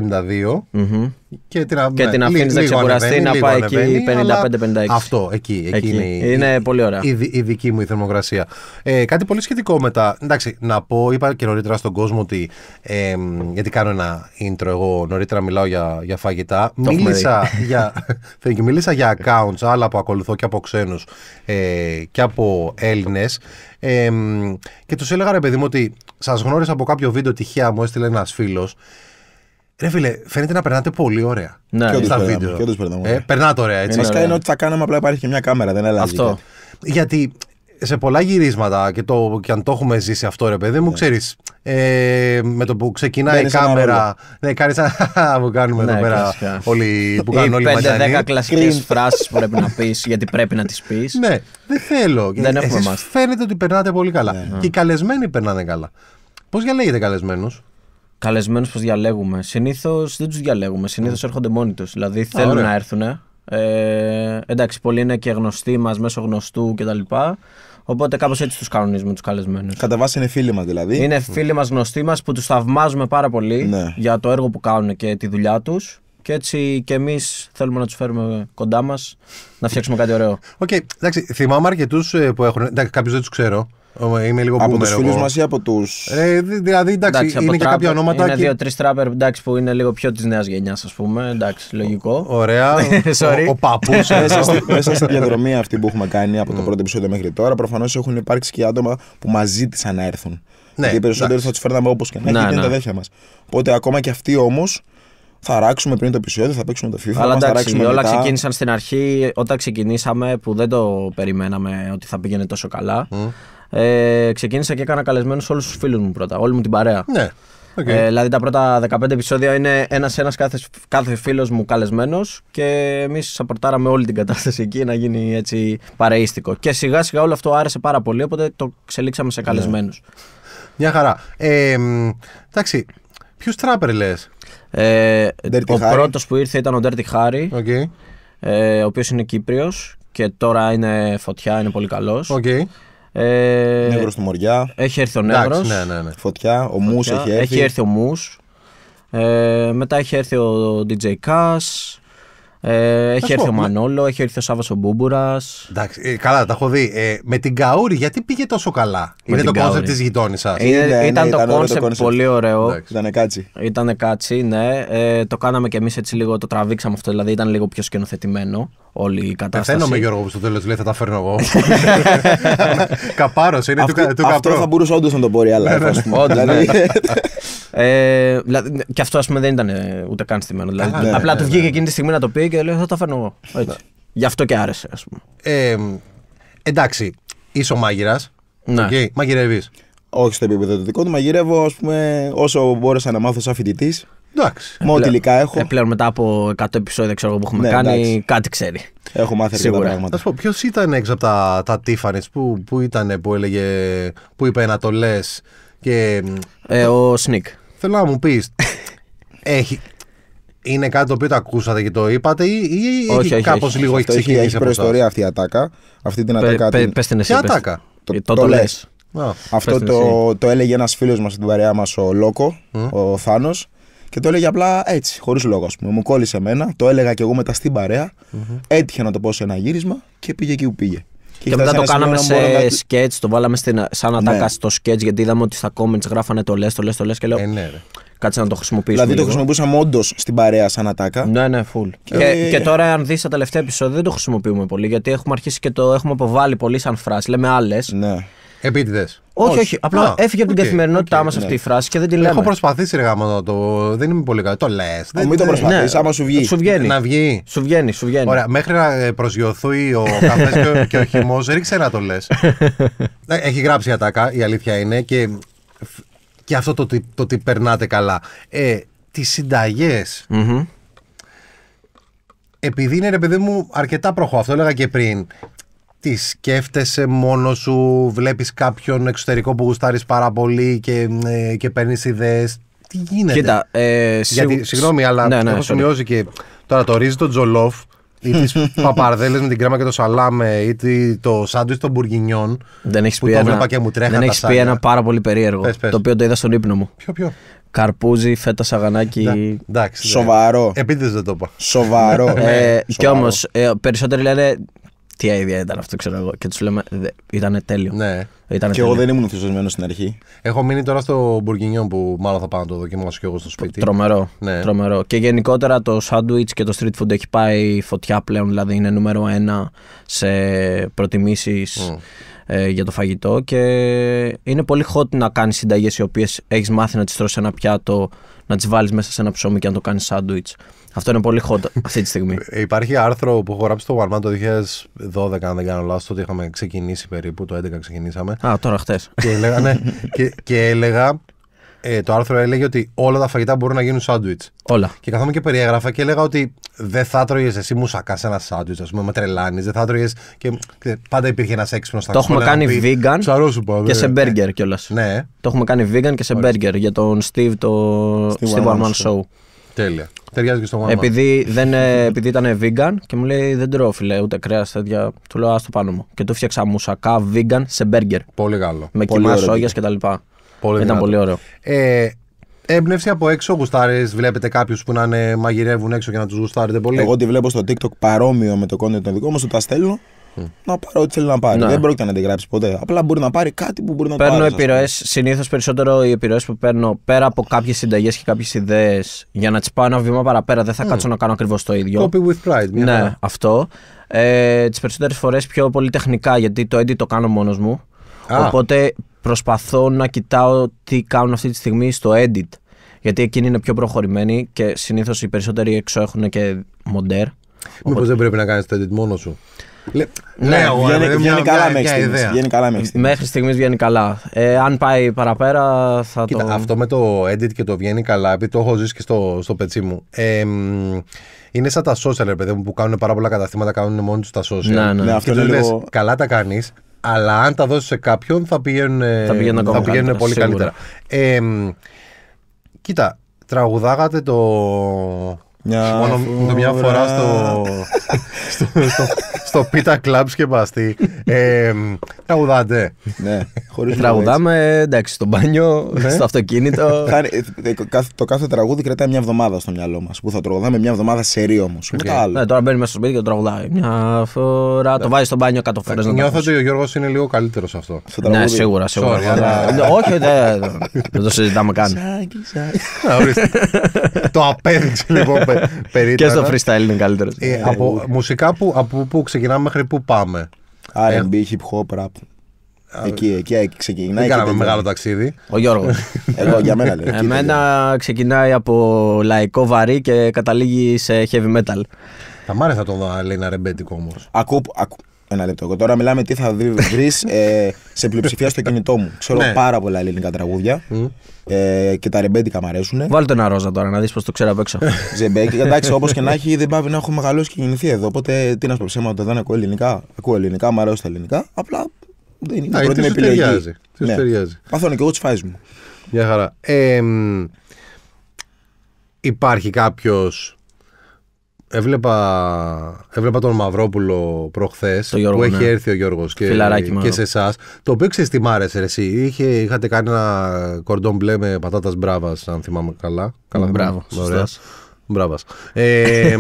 52 και την, και ναι, αφήνει να ξεκουραστεί να πάει εκεί 55-56. Αυτό, εκεί, εκεί, είναι, η, πολύ ωραία. Η, δική μου η θερμοκρασία. Ε, κάτι πολύ σχετικό μετά. Εντάξει, να πω, είπα και νωρίτερα στον κόσμο ότι. Ε, γιατί κάνω ένα intro εγώ, νωρίτερα μιλάω για, για φαγητά. μίλησα, για, μίλησα για accounts, άλλα που ακολουθώ και από ξένους ε, και από Έλληνες. Ε, και τους έλεγα ρε παιδί μου ότι σας γνώρισα από κάποιο βίντεο τυχαία μου, έστειλε ένας φίλος. Ρε φίλε, φαίνεται να περνάτε πολύ ωραία. Ναι, και όντως περνάμε, βίντεο. Ε, περνάτε ωραία έτσι. Βασικά είναι ότι θα κάναμε απλά υπάρχει και μια κάμερα, δεν αλλάζει. Αυτό. Γιατί σε πολλά γυρίσματα και, το, και αν το έχουμε ζήσει αυτό ρε παιδί μου, ξέρει, ναι. ξέρεις, ε, με το που ξεκινάει η κάμερα, ναι, κάνεις που κάνουμε ναι, εδώ πέρα όλοι, που κάνουν όλη όλοι 5-10 κλασικέ φράσεις που πρέπει να πεις, γιατί πρέπει να τις πεις. Ναι, δεν θέλω. Δεν έχουμε εμά. φαίνεται ότι περνάτε πολύ καλά. Ναι. Και οι καλεσμένοι περνάνε καλά. Πώς διαλέγετε καλεσμένου, καλεσμένου που διαλέγουμε. Συνήθως δεν τους διαλέγουμε. Συνήθως
ναι. έρχονται μόνοι τους. Δηλαδή θέλουν να έρθουν. Ε. Ε, εντάξει, πολλοί είναι και γνωστοί μας μέσω γνωστού κτλ. Οπότε κάπως έτσι τους κανονίζουμε τους καλεσμένους.
Κατά βάση είναι φίλοι μας
δηλαδή. Είναι φίλοι μας, γνωστοί μας που τους θαυμάζουμε πάρα πολύ ναι. για το έργο που κάνουν και τη δουλειά τους. Και έτσι και εμείς θέλουμε να τους φέρουμε κοντά μας να φτιάξουμε κάτι ωραίο. Οκ, okay, εντάξει,
θυμάμαι αρκετούς ε, που έχουν. Εντάξει, κάποιους δεν τους ξέρω. Είμαι λίγο από τους φίλους μας ή
από τους. Ε, δηλαδή εντάξει,
εντάξει είναι και κάποια ονόματα. Είναι και... δύο-τρει
τράπερ εντάξει, που είναι λίγο πιο της νέας γενιάς, ας πούμε. Εντάξει, λογικό. Ωραία. Ο, ο παππούς. Ε. μέσα, στη διαδρομή
αυτή που έχουμε κάνει από το mm. πρώτο επεισόδιο μέχρι τώρα, προφανώς έχουν υπάρξει και άτομα που μας ζήτησαν να έρθουν. Ναι, οι περισσότεροι θα τους φέρναμε όπως και να είναι είναι τα δέχεια μας. Οπότε ακόμα και αυτοί όμως θα ράξουμε πριν το επεισόδιο, θα παίξουμε το FIFA. Αλλά μας, εντάξει, θα όλα μετά. ξεκίνησαν
στην αρχή όταν ξεκινήσαμε που δεν το περιμέναμε ότι θα πήγαινε τόσο καλά. Mm ε, ξεκίνησα και έκανα καλεσμένους όλους τους φίλους μου πρώτα, όλη μου την παρέα. Ναι. Okay. Ε, δηλαδή τα πρώτα 15 επεισόδια είναι ένα-ένα κάθε, κάθε φίλος μου καλεσμένος και εμείς σαπορτάραμε όλη την κατάσταση εκεί να γίνει έτσι παρείστικο. Και σιγά σιγά όλο αυτό άρεσε πάρα πολύ, οπότε το ξελίξαμε σε ναι. καλεσμένους. Μια χαρά. Ε, εντάξει, ποιους τράπερ λες. Ε, ο πρώτος που ήρθε ήταν ο Dirty Harry, okay. ε, ο οποίος είναι Κύπριος και τώρα είναι φωτιά, είναι πολύ καλός. Okay. Ε, Νεύρος στη Μωριά. Έχει έρθει ο Νεύρος. Ναι,
ναι, ναι. Φωτιά. Ο Μους έχει έρθει. Έχει έρθει ο
Μους. Ε, μετά έχει έρθει ο DJ
Cash. Ε, έχει έρθει ο Μανόλο, έχει έρθει ο Σάβα ο Μπούμπουρας. Εντάξει, ε, καλά, τα έχω δει. Ε, με την Καούρη, γιατί πήγε τόσο καλά. Με είναι το κόνσεπτ της γειτόνισσας. ήταν, ναι, το κόνσεπτ πολύ ωραίο.
Ήταν κάτσι. Ήταν κάτσι, ναι. Ε, το κάναμε κι εμείς έτσι λίγο, το τραβήξαμε αυτό. Δηλαδή ήταν λίγο πιο σκηνοθετημένο όλη η κατάσταση. Πεθαίνω με Γιώργο
που στο τέλος λέει θα τα φέρνω εγώ.
Καπάρο είναι του καπρό. Αυτό θα
μπορούσε όντως να το μπορεί, αλλά. Ναι, ναι,
δηλαδή- Ε, δηλαδή, και αυτό ας πούμε, δεν ήταν ε, ούτε καν στημένο. Δηλαδή, ναι, απλά του ναι, βγήκε ναι. εκείνη τη στιγμή να το πει και λέει: Θα τα φέρνω εγώ. Ναι. Γι' αυτό και άρεσε, ας πούμε.
Ε, εντάξει, είσαι ο μάγειρας. Ναι. Okay, Μαγειρεύεις. Όχι στο επίπεδο το δικό του,
μαγειρεύω ας πούμε, όσο μπόρεσα να μάθω σαν φοιτητής. Εντάξει. Με έχω. Ε, πλέον μετά
από 100 επεισόδια ξέρω, που έχουμε ναι, κάνει, κάτι ξέρει. Έχω μάθει αρκετά πράγματα. Θα σου
πω, ποιος ήταν έξω από τα, τα που, που ήταν που έλεγε, που είπε να το λες, και... Ε, ο Σνικ. Θέλω να μου πεις. έχει, είναι κάτι το οποίο το ακούσατε και το είπατε ή, ή όχι, έχει κάπως όχι, λίγο έχει ξεκινήσει Έχει προϊστορία
αυτή η οχι εχει καπως λιγο εχει Αυτή την ατάκα. Πε, την... Πες την εσύ. ατάκα. Ε, το, το, το Αυτό το, το έλεγε ένας φίλος μας στην παρέα μας ο Λόκο, ο Θάνος. Και το έλεγε απλά έτσι, χωρίς λόγο. πούμε. Μου κόλλησε εμένα, το έλεγα και εγώ μετά στην παρέα. Έτυχε να το πω σε ένα γύρισμα και πήγε εκεί που πήγε.
Και, και μετά το κάναμε σε να... το βάλαμε στην, σαν ναι. ατάκα στο sketch γιατί είδαμε ότι στα comments γράφανε το λες, το λες, το λες και λέω. Ε, ναι, Κάτσε να το χρησιμοποιήσουμε. Δηλαδή το
χρησιμοποιήσαμε χρησιμοποιούσαμε όντως στην παρέα σαν ατάκα. Ναι, ναι, full. Και, και ε, ε,
τώρα, αν δεις τα τελευταία επεισόδια, δεν το χρησιμοποιούμε πολύ γιατί έχουμε αρχίσει και το έχουμε
αποβάλει πολύ σαν φράση. Λέμε άλλες. Ναι. Επίτηδες. Όχι, όχι. Απλά έφυγε από την καθημερινότητά μας ναι. αυτή η φράση και δεν τη ναι, λέμε. Έχω προσπαθήσει ρε να το. Δεν είμαι πολύ καλό. Το λες. Μην το προσπαθείς, ναι. άμα σου βγει. Να βγει. Σου βγαίνει, σου βγαίνει. Ωραία, μέχρι να ε, προσγειωθεί ο καφές και ο χυμό, ρίξε να το λες. Έχει γράψει ατάκα, η αλήθεια είναι. Και, και αυτό το, το, το ότι περνάτε καλά. Ε, Τις συνταγές. Mm-hmm. Επειδή είναι ρε παιδί μου αρκετά προχώ, αυτό έλεγα και πριν τι σκέφτεσαι μόνο σου, βλέπεις κάποιον εξωτερικό που γουστάρεις πάρα πολύ και, ε, και παίρνεις Τι γίνεται. Κοίτα, ε, Γιατί, συγγνώμη, αλλά ναι, ναι, σημειώσει και τώρα το ρύζι το τζολόφ ή τις παπαρδέλες με την κρέμα και το σαλάμε ή το σάντουιτ των μπουργινιών. Δεν έχεις πει, ένα... και μου δεν έχεις πει ένα πάρα πολύ περίεργο. Το οποίο
το είδα στον ύπνο μου. Ποιο, ποιο. Καρπούζι, φέτα σαγανάκι.
Σοβαρό. Ε, Επίτηδε
δεν το είπα. Σοβαρό. Ναι, ε, Κι όμως ε, περισσότεροι λένε τι idea ήταν αυτό, ξέρω εγώ. Και τους λέμε,
ήταν τέλειο. Ναι. Ήτανε και τέλειο. εγώ δεν ήμουν ενθουσιασμένο στην αρχή. Έχω μείνει τώρα στο Μπουργκινιόν που μάλλον θα πάω να το δοκιμάσω κι εγώ στο σπίτι. Τρομερό. Ναι.
Τρομερό. Και γενικότερα το sandwich και το street food έχει πάει φωτιά πλέον, δηλαδή είναι νούμερο ένα σε προτιμήσεις. Ε, για το φαγητό και είναι πολύ hot να κάνεις συνταγές οι οποίες έχεις μάθει να τις τρώσει ένα πιάτο, να τις βάλεις μέσα σε ένα ψωμί και να το κάνεις σάντουιτ. Αυτό είναι
πολύ hot αυτή τη στιγμή. Ε, υπάρχει άρθρο που έχω γράψει στο Warman το 2012, αν δεν κάνω λάθος, ότι είχαμε ξεκινήσει περίπου, το 2011 ξεκινήσαμε. Α, τώρα χτε. Και έλεγα, ναι, και, και έλεγα ε, το άρθρο έλεγε ότι όλα τα φαγητά μπορούν να γίνουν σάντουιτ. Όλα. Και καθόμουν και περιέγραφα και έλεγα ότι δεν θα τρώγες εσύ μουσακά σε ένα σάντουιτ, ας πούμε, με τρελάνεις. Δεν θα τρώγες. Και πάντα υπήρχε ένας έξυπνος στα Το έχουμε κάνει πει,
vegan και σε ε, μπέργκερ κιόλας. Ναι. Το έχουμε κάνει vegan και σε μπέργκερ για τον Steve, το Steve, show.
Τέλεια. Ταιριάζει και στο μάμα.
Επειδή, δεν, ε, επειδή ήταν vegan και μου λέει δεν τρώω φιλέ ούτε κρέας τέτοια. Του λέω άστο πάνω μου. Και
του φτιάξα μουσακά vegan σε μπέργκερ. Πολύ καλό. Με κοινά κοιμά σόγιας κτλ. Πολύ Ήταν πολύ ωραίο. Ε, Έμπνευση ε, από έξω γουστάρε. Βλέπετε κάποιους που να είναι, μαγειρεύουν έξω και να τους γουστάρετε πολύ. Εγώ
τη βλέπω στο TikTok παρόμοιο με το κόντε το δικό μου, του τα στέλνω να πάρει ό,τι θέλει να πάρει. Ναι. Δεν πρόκειται να αντιγράψει ποτέ. Απλά μπορεί να πάρει κάτι που μπορεί να παίρνω πάρει. Παίρνω
επιρροές. Συνήθως περισσότερο οι επιρροές που παίρνω πέρα από κάποιες συνταγές και κάποιες ιδέες για να τις πάω ένα βήμα παραπέρα. Δεν θα ναι. κάτσω να κάνω ακριβώς το ίδιο. Copy with pride. Μια ναι, αυτό. Ε, τις περισσότερες φορές πιο πολύ τεχνικά γιατί το edit το κάνω μόνος μου. Οπότε προσπαθώ να κοιτάω τι κάνουν αυτή τη στιγμή στο edit. Γιατί εκείνη είναι πιο προχωρημένοι και συνήθως οι περισσότεροι έξω έχουν και μοντέρ. Μήπως δεν πρέπει να κάνεις το edit μόνος σου.
Ναι, βγαίνει καλά μέχρι στιγμή. Μέχρι στιγμής βγαίνει καλά. Ε, αν πάει παραπέρα θα το... Αυτό με το edit και το βγαίνει καλά, επειδή το έχω ζήσει και στο πετσί μου. Είναι σαν τα social, παιδί μου, που κάνουν πάρα πολλά καταστήματα, κάνουν μόνοι τους τα social. Ναι, ναι. ναι καλά τα κάνεις, αλλά αν τα δώσεις σε κάποιον θα πηγαίνουν, θα πηγαίνουν, πολύ καλύτερα. Ε, κοίτα, τραγουδάγατε το μια Μόνο φορά... μια φορά στο, στο, στο, στο σκεπαστή. τραγουδάτε. Ναι, τραγουδάμε, εντάξει, στο μπάνιο, ναι. στο
αυτοκίνητο. το κάθε τραγούδι κρατάει μια εβδομάδα στο μυαλό μας. Που θα τραγουδάμε μια εβδομάδα σε ρίο όμως.
Ναι, τώρα μπαίνει μέσα στο σπίτι και το τραγουδάει. Μια φορά το βάζει στο μπάνιο κάτω φορέ. Ε,
νιώθω
ότι ο Γιώργος είναι λίγο καλύτερος αυτό. Ναι, σίγουρα, σίγουρα. Ναι, όχι, δεν το συζητάμε καν. Το απέδειξε λοιπόν Και στο freestyle είναι καλύτερος. Ε, ε, από μουσικά που, από πού ξεκινάμε μέχρι πού πάμε. RB, ε, hip hop, rap. Εκεί, εκεί ξεκινάει. Δεν κάναμε μεγάλο
ταξίδι. Ο Γιώργος. Εγώ για μένα λέω.
Εμένα ξεκινάει από λαϊκό βαρύ και καταλήγει σε
heavy metal. Θα μ' άρεσε να το δω, λέει, ένα ρεμπέτικο όμως. Ακούω, ένα λεπτό. τώρα μιλάμε τι θα βρεις ε, σε πλειοψηφία στο κινητό μου. Ξέρω ναι. πάρα πολλά ελληνικά τραγούδια. Ε, και τα ρεμπέντικα μου αρέσουν.
Βάλτε ένα ρόζα τώρα να δεις πώς το ξέρω απ' έξω. Ζεμπέκι, εντάξει, όπως και να
έχει, δεν πάει να έχω μεγαλώσει και γεννηθεί εδώ. Οπότε τι να σου πω ψέματα, δεν ακούω ελληνικά. Ακούω ελληνικά, μου αρέσουν τα ελληνικά. Απλά δεν είναι η πρώτη επιλογή. Τι ναι. ταιριάζει. Παθώνω και εγώ τις φάσεις
μου. Μια χαρά. υπάρχει κάποιος Έβλεπα, έβλεπα τον Μαυρόπουλο προχθές που έχει ναι. έρθει ο Γιώργος και, και σε εσάς. Το οποίο ξέρεις τι μ' άρεσε εσύ. Είχε, είχατε κάνει ένα κορδόν μπλε με πατάτας μπράβας, αν θυμάμαι καλά. καλά Μπράβο. Ναι, ωραία. Μπράβο. Ε,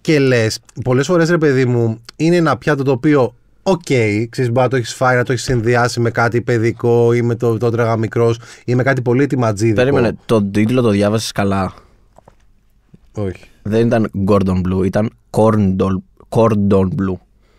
και λες, πολλές φορές ρε παιδί μου, είναι ένα πιάτο το οποίο Οκ, okay, ξέρεις, μπα το έχεις φάει να το έχεις συνδυάσει με κάτι παιδικό ή με το, το τρέγα μικρός ή με κάτι πολύ ετοιματζίδικο. Περίμενε, τον τίτλο το διάβασες καλά.
Όχι. Δεν ήταν Gordon Blue, ήταν Corn Cordon Blue.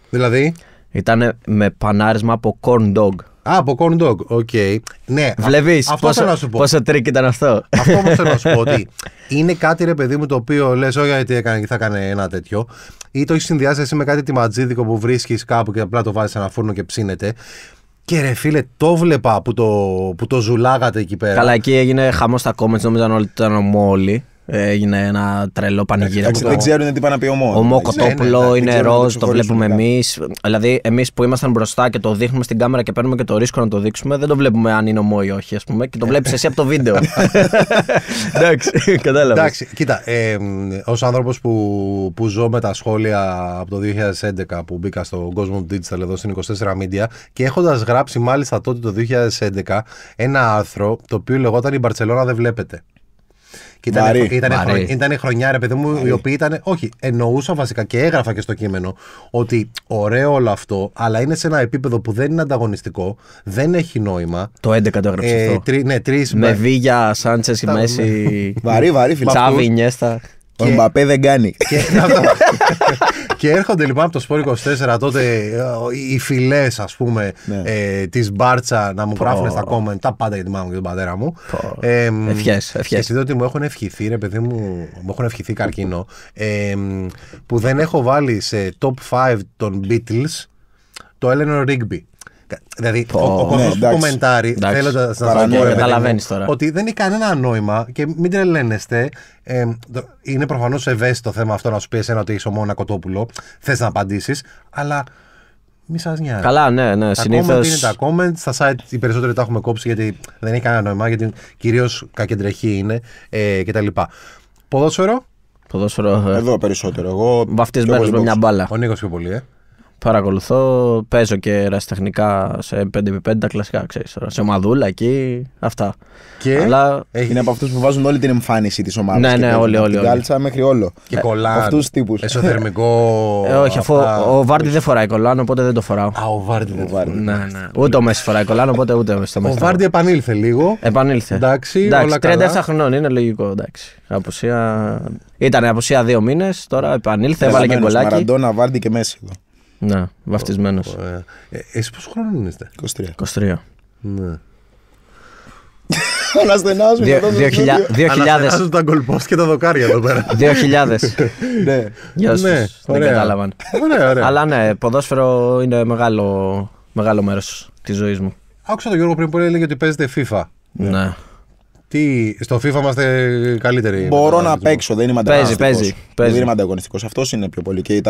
Δηλαδή. Ήταν με πανάρισμα από Corn Dog. Α, από Corn Dog, οκ. Okay.
Ναι, Βλέπει πόσο, να σου πω. πόσο τρίκ ήταν αυτό. Αυτό όμως θέλω να σου πω ότι είναι κάτι ρε παιδί μου το οποίο λες, όχι γιατί έκανε, θα έκανε ένα τέτοιο. Ή το έχεις συνδυάσει εσύ με κάτι τιματζίδικο που βρίσκεις κάπου και απλά το βάζεις σε ένα φούρνο και ψήνεται. Και ρε φίλε, το βλέπα που το, που το ζουλάγατε εκεί πέρα. Καλά,
εκεί έγινε χαμός στα comments, νόμιζαν ότι ήταν όλοι. Έγινε ένα τρελό πανηγύρι. δεν ξέρουν
τι πάνε να πει ομό. Ομό κοτόπουλο, ναι, ναι, ναι, είναι ροζ, το βλέπουμε
εμείς. Δηλαδή, εμείς που ήμασταν μπροστά και το δείχνουμε στην κάμερα και παίρνουμε και το ρίσκο να το δείξουμε, δεν το βλέπουμε αν είναι ο ομό ή όχι, ας πούμε. Και το βλέπεις εσύ από το βίντεο.
Εντάξει, κατάλαβα. Εντάξει, κοίτα, ε, ως άνθρωπος που, που ζω με τα σχόλια από το 2011 που μπήκα στον κόσμο του Digital εδώ στην 24 Media και έχοντας γράψει μάλιστα τότε το 2011 ένα άρθρο το οποίο λεγόταν Η Μπαρσελόνα δεν βλέπετε ήταν, η ήταν, χρονιά, ρε παιδί μου, Μαρή. η οποία ήταν. Όχι, εννοούσα βασικά και έγραφα και στο κείμενο ότι ωραίο όλο αυτό, αλλά είναι σε ένα επίπεδο που δεν είναι ανταγωνιστικό, δεν έχει νόημα. Το 11 το έγραψε. Ε, αυτό. ναι, τρεις, με Βίγια, Σάντσες, Μέση. βαρύ, βαρύ, φιλτσάβι, Τσάβι, Νιέστα. Ο Μπαπέ
δεν κάνει.
Και έρχονται λοιπόν από το σπόρ 24 τότε ε, οι φιλές, ας πούμε, ναι. ε, της Μπάρτσα να μου γράφουν στα comment τα πάντα για τη μου και τον πατέρα μου. Ε, ευχέ, ευχέ. Και ότι μου έχουν ευχηθεί, ρε παιδί μου, μου έχουν ευχηθεί καρκίνο. που δεν έχω βάλει σε top 5 των Beatles το Eleanor Rigby. Δηλαδή, oh, ο, κόσμο ναι, που να σας τώρα. Ότι δεν έχει κανένα νόημα και μην τρελαίνεστε. Ε, είναι προφανώς ευαίσθητο θέμα αυτό να σου πει εσένα ότι είσαι ο μόνο κοτόπουλο. Θες να απαντήσεις, αλλά μη σας νοιάζει. Καλά, ναι, ναι. Συνήθως. είναι τα comments. Στα site οι περισσότεροι τα έχουμε κόψει γιατί δεν έχει κανένα νόημα, γιατί κυρίως κακεντρεχή είναι ε, κτλ. Ποδόσφαιρο. Ποδόσφαιρο. Ε. Εδώ περισσότερο. Εγώ. Βαφτισμένος με μια μπάλα. Ο Νίκος πιο πολύ, ε. Παρακολουθώ,
παίζω και ερασιτεχνικά σε 5x5 τα κλασικά, ξέρεις, σε ομαδούλα εκεί, αυτά.
Και Αλλά... είναι από αυτούς που βάζουν όλη την εμφάνιση της ομάδας. Ναι, ναι, όλοι, όλοι. Την κάλτσα μέχρι
όλο. Και ε, κολλάν. αυτούς τύπους. Εσωτερμικό.
ε, όχι, αφού ο Βάρντι δεν
φοράει κολλάν, οπότε δεν το φοράω. Α, ο Βάρντι δεν φοράει. Ναι, ναι. Ούτε ο Μέση φοράει κολλάν, οπότε ούτε ο Μέση. Ο Βάρντι επανήλθε λίγο. Επανήλθε. Εντάξει, εντάξει 37 χρονών είναι λογικό, εντάξει. Ήταν αποσία δύο μήνες, τώρα επανήλθε, έβαλε και κολλάκι.
Μαραντόνα, Βάρντι και Μέση. Ναι, βαφτισμένος.
Ε, εσύ πόσο χρόνο είστε, 23. 23. Ναι.
Αναστενάζουν.
2000. τα κολπός και τα δοκάρια εδώ πέρα. 2000. ναι. ναι, δεν κατάλαβαν.
Αλλά ναι, ποδόσφαιρο είναι μεγάλο, μεγάλο μέρος της ζωής μου. Άκουσα
τον Γιώργο πριν που έλεγε ότι παίζετε FIFA. Ναι. Τι, στο FIFA είμαστε καλύτεροι. Μπορώ να παίξω, δεν είμαι ανταγωνιστικός. Παίζει, παίζει. Δηλαδή, δεν είμαι
ανταγωνιστικός. Αυτός είναι πιο πολύ. Και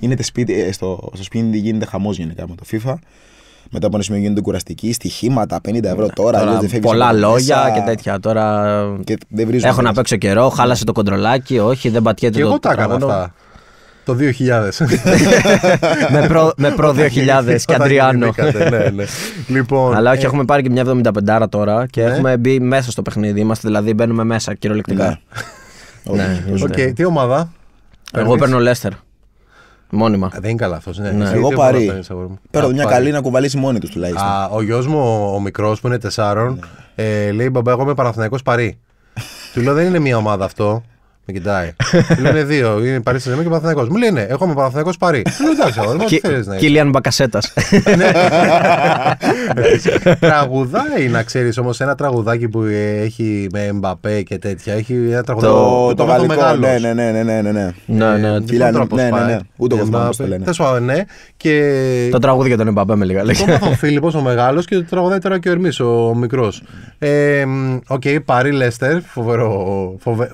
είναι σπίτι, ε, στο, στο σπίτι γίνεται χαμός γενικά με το FIFA. Μετά από ένα σημείο γίνονται κουραστικοί, στοιχήματα, 50 ευρώ ε, τώρα. τώρα δεν πολλά
λόγια μέσα. και τέτοια. Τώρα και δεν Έχω να παίξω καιρό, χάλασε το κοντρολάκι, όχι, δεν πατιέται και το. Εγώ τα έκανα αυτά.
Το 2000. με προ, 2000 και Αντριάνο. ναι, ναι. ναι. Λοιπόν, Αλλά όχι, ε, έχουμε
πάρει και μια 75 τώρα και ναι. έχουμε μπει μέσα στο παιχνίδι. Είμαστε δηλαδή, μπαίνουμε μέσα κυριολεκτικά. Ναι. Οκ. τι ομάδα. Εγώ παίρνω
Λέστερ. Μόνιμα. Δεν είναι καλά αυτό. Ναι. ναι. Εγώ Παρή. Παίρνω μια καλή να κουβαλήσει μόνη τους τουλάχιστον. ο γιος μου, ο μικρός που είναι τεσσάρων, ε, λέει: Μπαμπά, εγώ είμαι Παναθηναϊκός Παρή. του λέω: Δεν είναι μια ομάδα αυτό με κοιτάει. λένε δύο, είναι Παρίσι Σεντζερμέν και Παναθηναϊκός. Μου λένε, εγώ είμαι Παναθηναϊκός Παρί. Λέω εντάξει, αγόρι μου, τι θέλεις να είσαι. Κίλιαν Μπακασέτας. Ναι. Τραγουδάει, να ξέρεις όμως ένα τραγουδάκι που έχει με Μπαπέ και τέτοια. Έχει ένα τραγουδάκι το, το, γαλλικό, ναι, ναι,
ναι, ναι, ναι, ναι. Ναι, ναι, ναι,
ε, ναι, ναι, ναι, ναι. ούτε εγώ θυμάμαι το λένε. Τέλος ναι. Το τραγούδι για τον Μπαπέ με λίγα λέξη. Λοιπόν, ο Φίλιππος ο μεγάλος και το τραγουδάει τώρα και ο Ερμής ο μικρός. Ε, οκ, Παρί Λέστερ,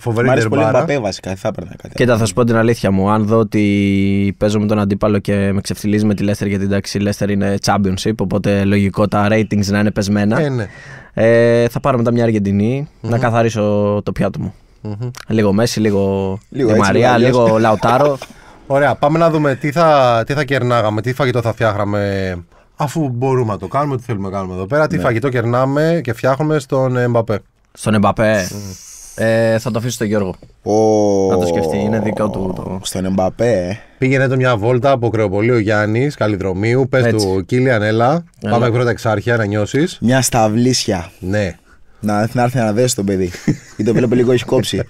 φοβερή τερμπάρα. Και θα έπαιρνα
Κοίτα, θα σου πω την αλήθεια μου. Αν δω ότι παίζω με τον αντίπαλο και με ξεφτυλίζει με τη Λέστερ, γιατί εντάξει η Λέστερ είναι championship, οπότε λογικό τα ratings να είναι πεσμένα. Ε, ναι. ε, θα πάρω μετά μια αργεντινη mm-hmm. να καθαρίσω το πιάτο μου. Mm-hmm. Λίγο Μέση, λίγο, λίγο Μαρία, λίγο, Λαουτάρο.
Ωραία, πάμε να δούμε τι θα, τι θα κερνάγαμε, τι φαγητό θα φτιάχναμε αφού μπορούμε να το κάνουμε, τι θέλουμε να κάνουμε εδώ πέρα. Τι ναι. φαγητό κερνάμε και φτιάχνουμε στον Εμπαπέ. Στον Εμπαπέ. Ε, θα το αφήσω στον Γιώργο. Να το σκεφτεί, είναι δικό του. Το... Στον Εμπαπέ. Πήγαινε το μια βόλτα από ο Γιάννη, καλλιδρομίου. Πες του, Κίλιαν, έλα. Πάμε πρώτα εξάρχεια να νιώσεις. Μια σταυλίσια. Ναι
να, να έρθει να δέσει το παιδί. Γιατί το βλέπω λίγο έχει κόψει.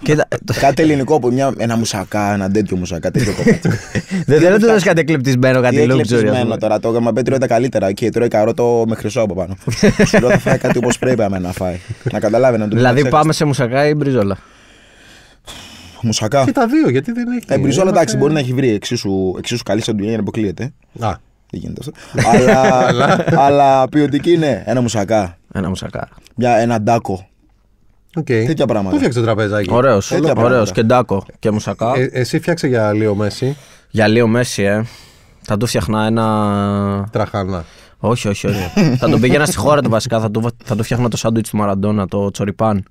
κάτι ελληνικό που μια, ένα μουσακά, ένα τέτοιο μουσακά, τέτοιο κομμάτι. Δεν θέλω να κάτι εκλεπτισμένο, κάτι Εκλεπτισμένο τώρα. Ναι. Το γάμα πέτριο τα καλύτερα. Και τρώει καρότο με χρυσό από πάνω. θα φάει κάτι όπως πρέπει να φάει. Να καταλάβει να του Δηλαδή πάμε σε μουσακά ή μπριζόλα. Μουσακά. Και τα
δύο, γιατί δεν έχει. Ε, μπριζόλα εντάξει, μπορεί ε- να έχει
βρει εξίσου, εξίσου καλή σαν δουλειά, αποκλείεται. Α. Δεν γίνεται αυτό. αλλά, αλλά ποιοτική είναι, ένα μουσακά. Ένα μουσακά. Μια, ένα
ντάκο. Okay. Τέτοια πράγματα. Πού φτιάξε το τραπέζι, Ωραίο. Ωραίο. Και
ντάκο και
μουσακά. Ε, εσύ φτιάξε για
λίγο Μέση. Για λίγο Μέση, ε. Θα του φτιάχνα ένα. Τραχανά. Όχι, όχι, όχι. θα τον πήγαινα στη χώρα του βασικά. Θα του, θα του φτιάχνα το σάντουιτ του Μαραντόνα, το τσοριπάν.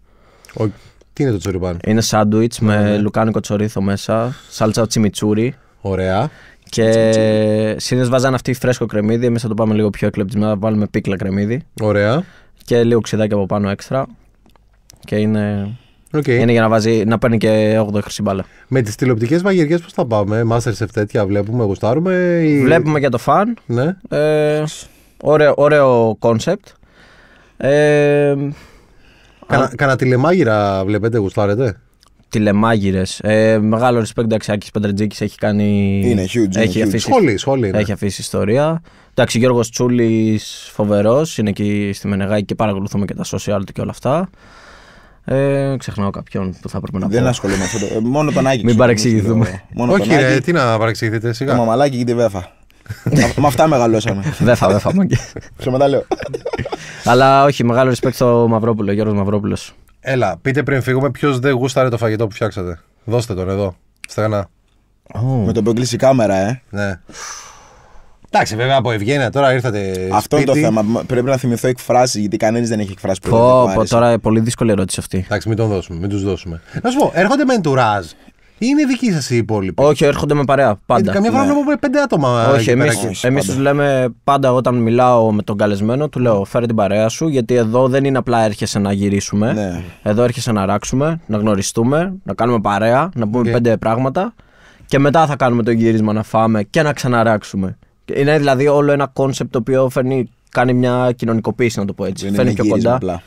Ο... Τι είναι το τσοριπάν. Είναι με ναι. λουκάνικο τσορίθο μέσα, σάλτσα τσιμιτσούρι. Ωραία. Και συνήθως βάζανε αυτή φρέσκο κρεμμύδι. Εμείς θα το πάμε λίγο πιο εκλεπτισμένο, θα βάλουμε πίκλα κρεμμύδι. Ωραία και λίγο ξυδάκι από πάνω έξτρα. Και είναι Okay. Είναι για να, βάζει, να παίρνει και 8 χρυσή μπάλα. Με
τις τηλεοπτικές μαγειριές πώς θα πάμε, Masters τέτοια βλέπουμε, γουστάρουμε. Βλέπουμε για το φαν. Ναι.
Ε, ωραίο κόνσεπτ. Κανα, α... Κανα τηλεμάγειρα βλέπετε, γουστάρετε τηλεμάγειρες. Ε, μεγάλο respect, εντάξει, Άκης Πεντρετζίκη έχει κάνει. Είναι huge. Έχει είναι αφήσει, huge. Σχολή, σχολή, ναι. έχει αφήσει ιστορία. Εντάξει, Γιώργος Τσούλης φοβερός, είναι εκεί στη Μενεγάκη και παρακολουθούμε και τα social του και όλα αυτά. Ε, ξεχνάω κάποιον που θα έπρεπε να Δεν πω. Δεν ασχολούμαι με αυτό. Μόνο τον Άκη. Μην παρεξηγηθούμε. Μόνο Όχι, τον ρε,
τι να παρεξηγηθείτε σιγά. Το μαμαλάκι και τη βέφα.
με αυτά
μεγαλώσαμε. Βέφα, βέφα. δεν θα. λέω.
Αλλά όχι, μεγάλο respect στο Μαυρόπουλο,
Γιώργος Μαυρόπουλος.
Έλα, πείτε πριν φύγουμε ποιος δεν γούσταρε το φαγητό που φτιάξατε. Δώστε τον εδώ, στεγανά.
Oh. Με τον που η κάμερα, ε. Ναι.
Εντάξει, βέβαια από ευγένεια τώρα ήρθατε. Αυτό σπίτι. είναι το
θέμα. Πρέπει να θυμηθώ εκφράσει, γιατί κανένας δεν έχει εκφράσει πριν. Πω, πω,
τώρα ε, πολύ δύσκολη ερώτηση αυτή. Εντάξει, μην τον δώσουμε, μην τους δώσουμε. Να σου πω, έρχονται με εντουράζ ή Είναι δική σας η υπόλοιπη. Όχι, έρχονται με παρέα. Πάντα. Γιατί ε, καμιά φορά ναι. πέντε άτομα. Όχι, εμείς τους
λέμε πάντα όταν μιλάω με τον καλεσμένο, του λέω φέρε την παρέα σου, γιατί εδώ δεν είναι απλά έρχεσαι να γυρίσουμε. Ναι. Εδώ έρχεσαι να ράξουμε, να γνωριστούμε, να κάνουμε παρέα, να πούμε πέντε πράγματα και μετά θα κάνουμε το γύρισμα να φάμε και να ξαναράξουμε. Είναι δηλαδή όλο ένα κόνσεπτ το οποίο φέρνει, κάνει μια κοινωνικοποίηση, να το πω έτσι. φέρνει πιο κοντά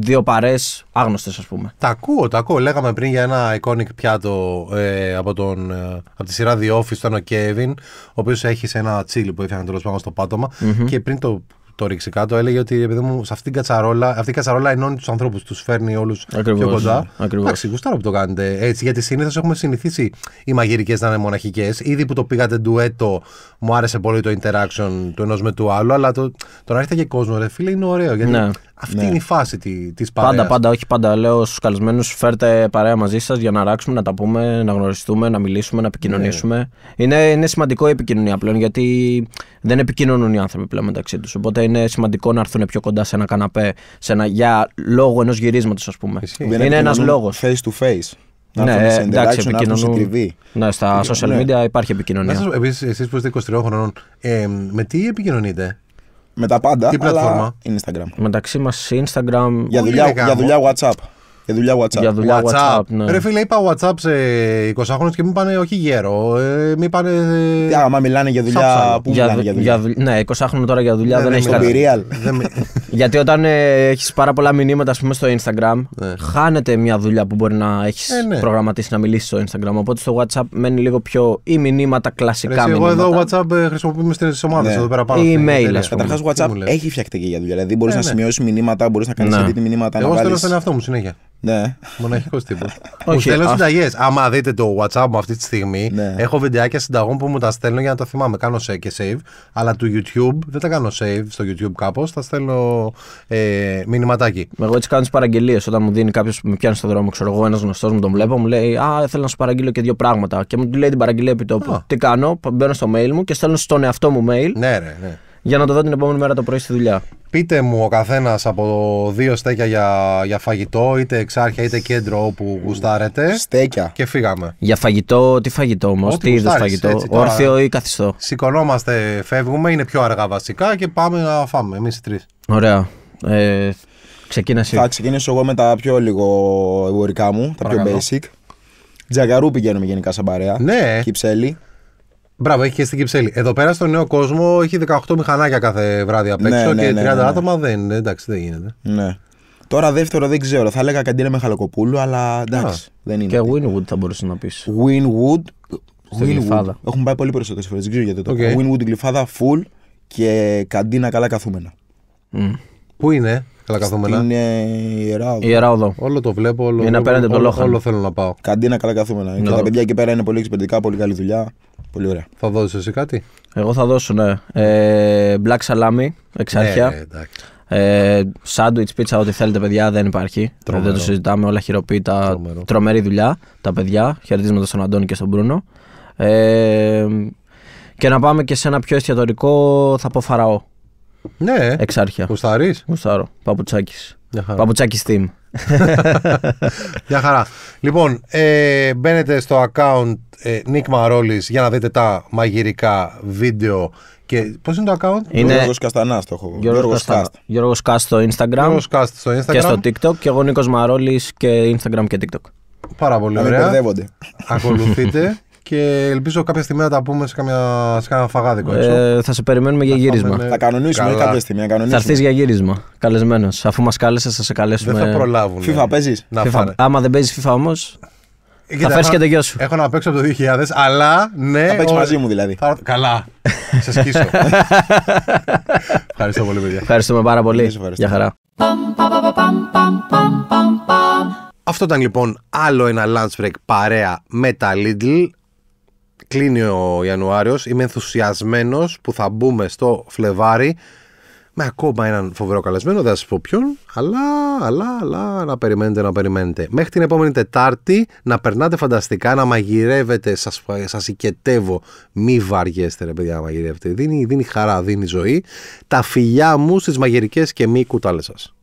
δύο παρέ άγνωστες, ας πούμε. Τα ακούω, τα ακούω. Λέγαμε πριν για ένα iconic πιάτο ε, από, τον, ε, από τη σειρά The Office, ήταν ο Kevin, ο οποίος έχει σε ένα τσίλι που έφτιαχνε τέλο πάνω στο πατωμα Και πριν το το ρίξει κάτω. Έλεγε ότι επειδή μου, σε αυτήν την κατσαρόλα, αυτή η κατσαρόλα ενώνει τους ανθρώπους, τους φέρνει όλους πιο κοντά. Ακριβώς. Εντάξει, γουστάρω που το κάνετε έτσι, γιατί συνήθως έχουμε συνηθίσει οι μαγειρικές να είναι μοναχικές. Ήδη που το πήγατε ντουέτο, μου άρεσε πολύ το interaction του ενός με του άλλου, αλλά το, το να έρχεται και κόσμο, ρε φίλε, είναι ωραίο. Γιατί ναι, αυτή ναι. είναι η φάση τη της Πάντα, πάντα,
όχι πάντα. Λέω στους καλεσμένους, φέρτε παρέα μαζί σας για να ράξουμε, να τα πούμε, να γνωριστούμε, να μιλήσουμε, να επικοινωνήσουμε. Ναι. Είναι, είναι σημαντικό η επικοινωνία πλέον γιατί δεν επικοινωνούν οι άνθρωποι πλέον μεταξύ τους. Οπότε είναι σημαντικό να έρθουν πιο κοντά σε ένα καναπέ σε ένα, για λόγο ενός γυρίσματος, ας πούμε. Είναι ένας λόγος.
Face to face.
Να ναι, εντάξει, επικοινωνούν. Ναι, στα ναι. social media υπάρχει επικοινωνία.
Επίσης, εσείς που είστε 23 χρονών, ε, με τι επικοινωνείτε,
με τα πάντα. Τι πλατφόρμα.
Instagram. Μεταξύ μας Instagram. Για δουλειά, για δουλειά WhatsApp.
Για ε, δουλειά WhatsApp. Για δουλειά WhatsApp. WhatsApp ναι. Ρε
φίλε, είπα WhatsApp σε 20 χρόνια και μου είπαν όχι γέρο. Ε, μου ε, άμα μιλάνε για δουλειά. Πού μιλάνε δου, για δουλειά.
ναι, 20 χρόνια τώρα για δουλειά ναι, δεν, ναι, έχει καλά. Γιατί όταν ε, έχεις πάρα πολλά μηνύματα ας πούμε, στο Instagram, ναι. χάνεται μια δουλειά που μπορεί να έχεις ε, ναι. προγραμματίσει να μιλήσεις στο Instagram. Οπότε στο WhatsApp μένει λίγο πιο ή μηνύματα κλασικά. μηνύματα. εγώ εδώ
WhatsApp ε, χρησιμοποιούμε στις ομάδες ναι. εδώ πέρα
πάνω. email. Καταρχά, WhatsApp έχει φτιαχτεί για δουλειά. Δηλαδή μπορείς να ναι. σημειώσεις μηνύματα, μπορείς να κάνεις μηνύματα. Εγώ στέλνω στον
εαυτό μου συνέχεια. Ναι. Μοναχικός τύπος. Μου Θέλω συνταγές. Άμα δείτε το WhatsApp μου αυτή τη στιγμή, ναι. έχω βιντεάκια συνταγών που μου τα στέλνω για να τα θυμάμαι. Κάνω σε και save. Αλλά του YouTube δεν τα κάνω save στο YouTube κάπως. Τα στέλνω ε, μηνυματάκι. Εγώ έτσι κάνω
τις παραγγελίες. Όταν μου δίνει κάποιος που με πιάνει στον δρόμο, ξέρω εγώ, ένας γνωστός μου τον βλέπω, μου λέει Α, θέλω να σου παραγγείλω και δύο πράγματα. Και μου λέει την παραγγελία επί τόπου. Τι κάνω, μπαίνω στο mail μου και στέλνω στον εαυτό μου mail. Ναι, ρε,
ναι για να το δω την επόμενη μέρα το πρωί στη δουλειά. Πείτε μου ο καθένας από δύο στέκια για, για φαγητό, είτε εξάρχεια είτε κέντρο όπου γουστάρετε. Στέκια. Και φύγαμε.
Για φαγητό,
τι φαγητό όμως, τι είδους φαγητό, όρθιο ή καθιστό. Σηκωνόμαστε, φεύγουμε, είναι πιο αργά βασικά και πάμε να φάμε εμείς οι τρεις. Ωραία. Ε, ξεκίνασε. Θα
ξεκινήσω εγώ με τα πιο λίγο εγωρικά μου, τα πιο basic. Τζακαρού πηγαίνουμε γενικά
σαν παρέα. Ναι. Κυψέλη. Μπράβο, έχει και στην Κυψέλη. Εδώ πέρα στον νέο κόσμο έχει 18 μηχανάκια κάθε βράδυ απ' έξω ναι, ναι, και 30 ναι, άτομα δεν είναι. εντάξει, δεν γίνεται. Ναι. Τώρα
δεύτερο δεν ξέρω. Θα έλεγα καντίνα με Χαλακοπούλου, αλλά εντάξει. δεν είναι. Και Winwood θα μπορούσες να πεις. Winwood. γλυφάδα. Έχουν πάει πολύ περισσότερες φορές. Δεν ξέρω γιατί το Winwood γλυφάδα, full και καντίνα καλά καθούμενα.
Πού είναι καλά καθούμενα?
Είναι η οδό. Όλο το βλέπω. Όλο, είναι απέναντι από το Όλο θέλω να πάω. Καντίνα καλά καθούμενα. Και τα παιδιά εκεί πέρα είναι πολύ εξυπηρετικά, πολύ καλή δουλειά. Πολύ ωραία.
Θα δώσεις εσύ κάτι. Εγώ θα δώσω, ναι. Ε, black salami, εξάρχεια. Ναι, ναι Ε, σάντουιτς, ό,τι θέλετε, παιδιά, δεν υπάρχει. Ε, δεν το συζητάμε, όλα χειροποίητα. Τρομερή δουλειά. Τα παιδιά. Χαιρετίσματα στον Αντώνη και στον Μπρούνο. Ε, και να πάμε και σε ένα πιο εστιατορικό, θα πω φαραώ. Ναι. Εξάρχεια. Κουσταρή. Κουστάρο. Παπουτσάκι. Παπουτσάκι team.
Μια χαρά. Λοιπόν, ε, μπαίνετε στο account ε, Nick Marolis για να δείτε τα μαγειρικά βίντεο. Και πώς είναι το account? Είναι Γιώργος Καστανάς το έχω. Γιώργος, Καστ. Καστ στο Instagram. στο Instagram. Και στο TikTok.
Και εγώ Νίκος Μαρόλης και Instagram και TikTok. Πάρα πολύ ωραία.
Ακολουθείτε. και ελπίζω κάποια στιγμή να τα πούμε σε, καμιά, σε φαγάδικο. Ε,
θα σε περιμένουμε για γύρισμα. Ναι. Θα, κανονίσουμε καλά. κάποια στιγμή. Θα έρθεις για γύρισμα. Καλεσμένος. Αφού μας κάλεσες, θα σε καλέσουμε. Δεν
θα προλάβουν. FIFA παίζει. Άμα δεν παίζεις FIFA όμως. Ε, θα φέρεις και το γιο σου. Έχω να παίξω από το 2000, αλλά ναι. Θα παίξεις μαζί μου δηλαδή. Θα... Καλά. σε σκίσω. Ευχαριστώ πολύ, παιδιά. Ευχαριστούμε πάρα πολύ. χαρά. Αυτό ήταν λοιπόν άλλο ένα lunch break παρέα με τα Lidl κλείνει ο Ιανουάριος. Είμαι ενθουσιασμένος που θα μπούμε στο Φλεβάρι με ακόμα έναν φοβερό καλεσμένο. Δεν θα σας πω ποιον, αλλά, αλλά, αλλά να περιμένετε, να περιμένετε. Μέχρι την επόμενη Τετάρτη να περνάτε φανταστικά, να μαγειρεύετε. Σας οικετεύω. Μη βαριέστε, ρε παιδιά, να μαγειρεύετε. Δίνει, δίνει χαρά, δίνει ζωή. Τα φιλιά μου στις μαγειρικές και μη κουτάλες σας.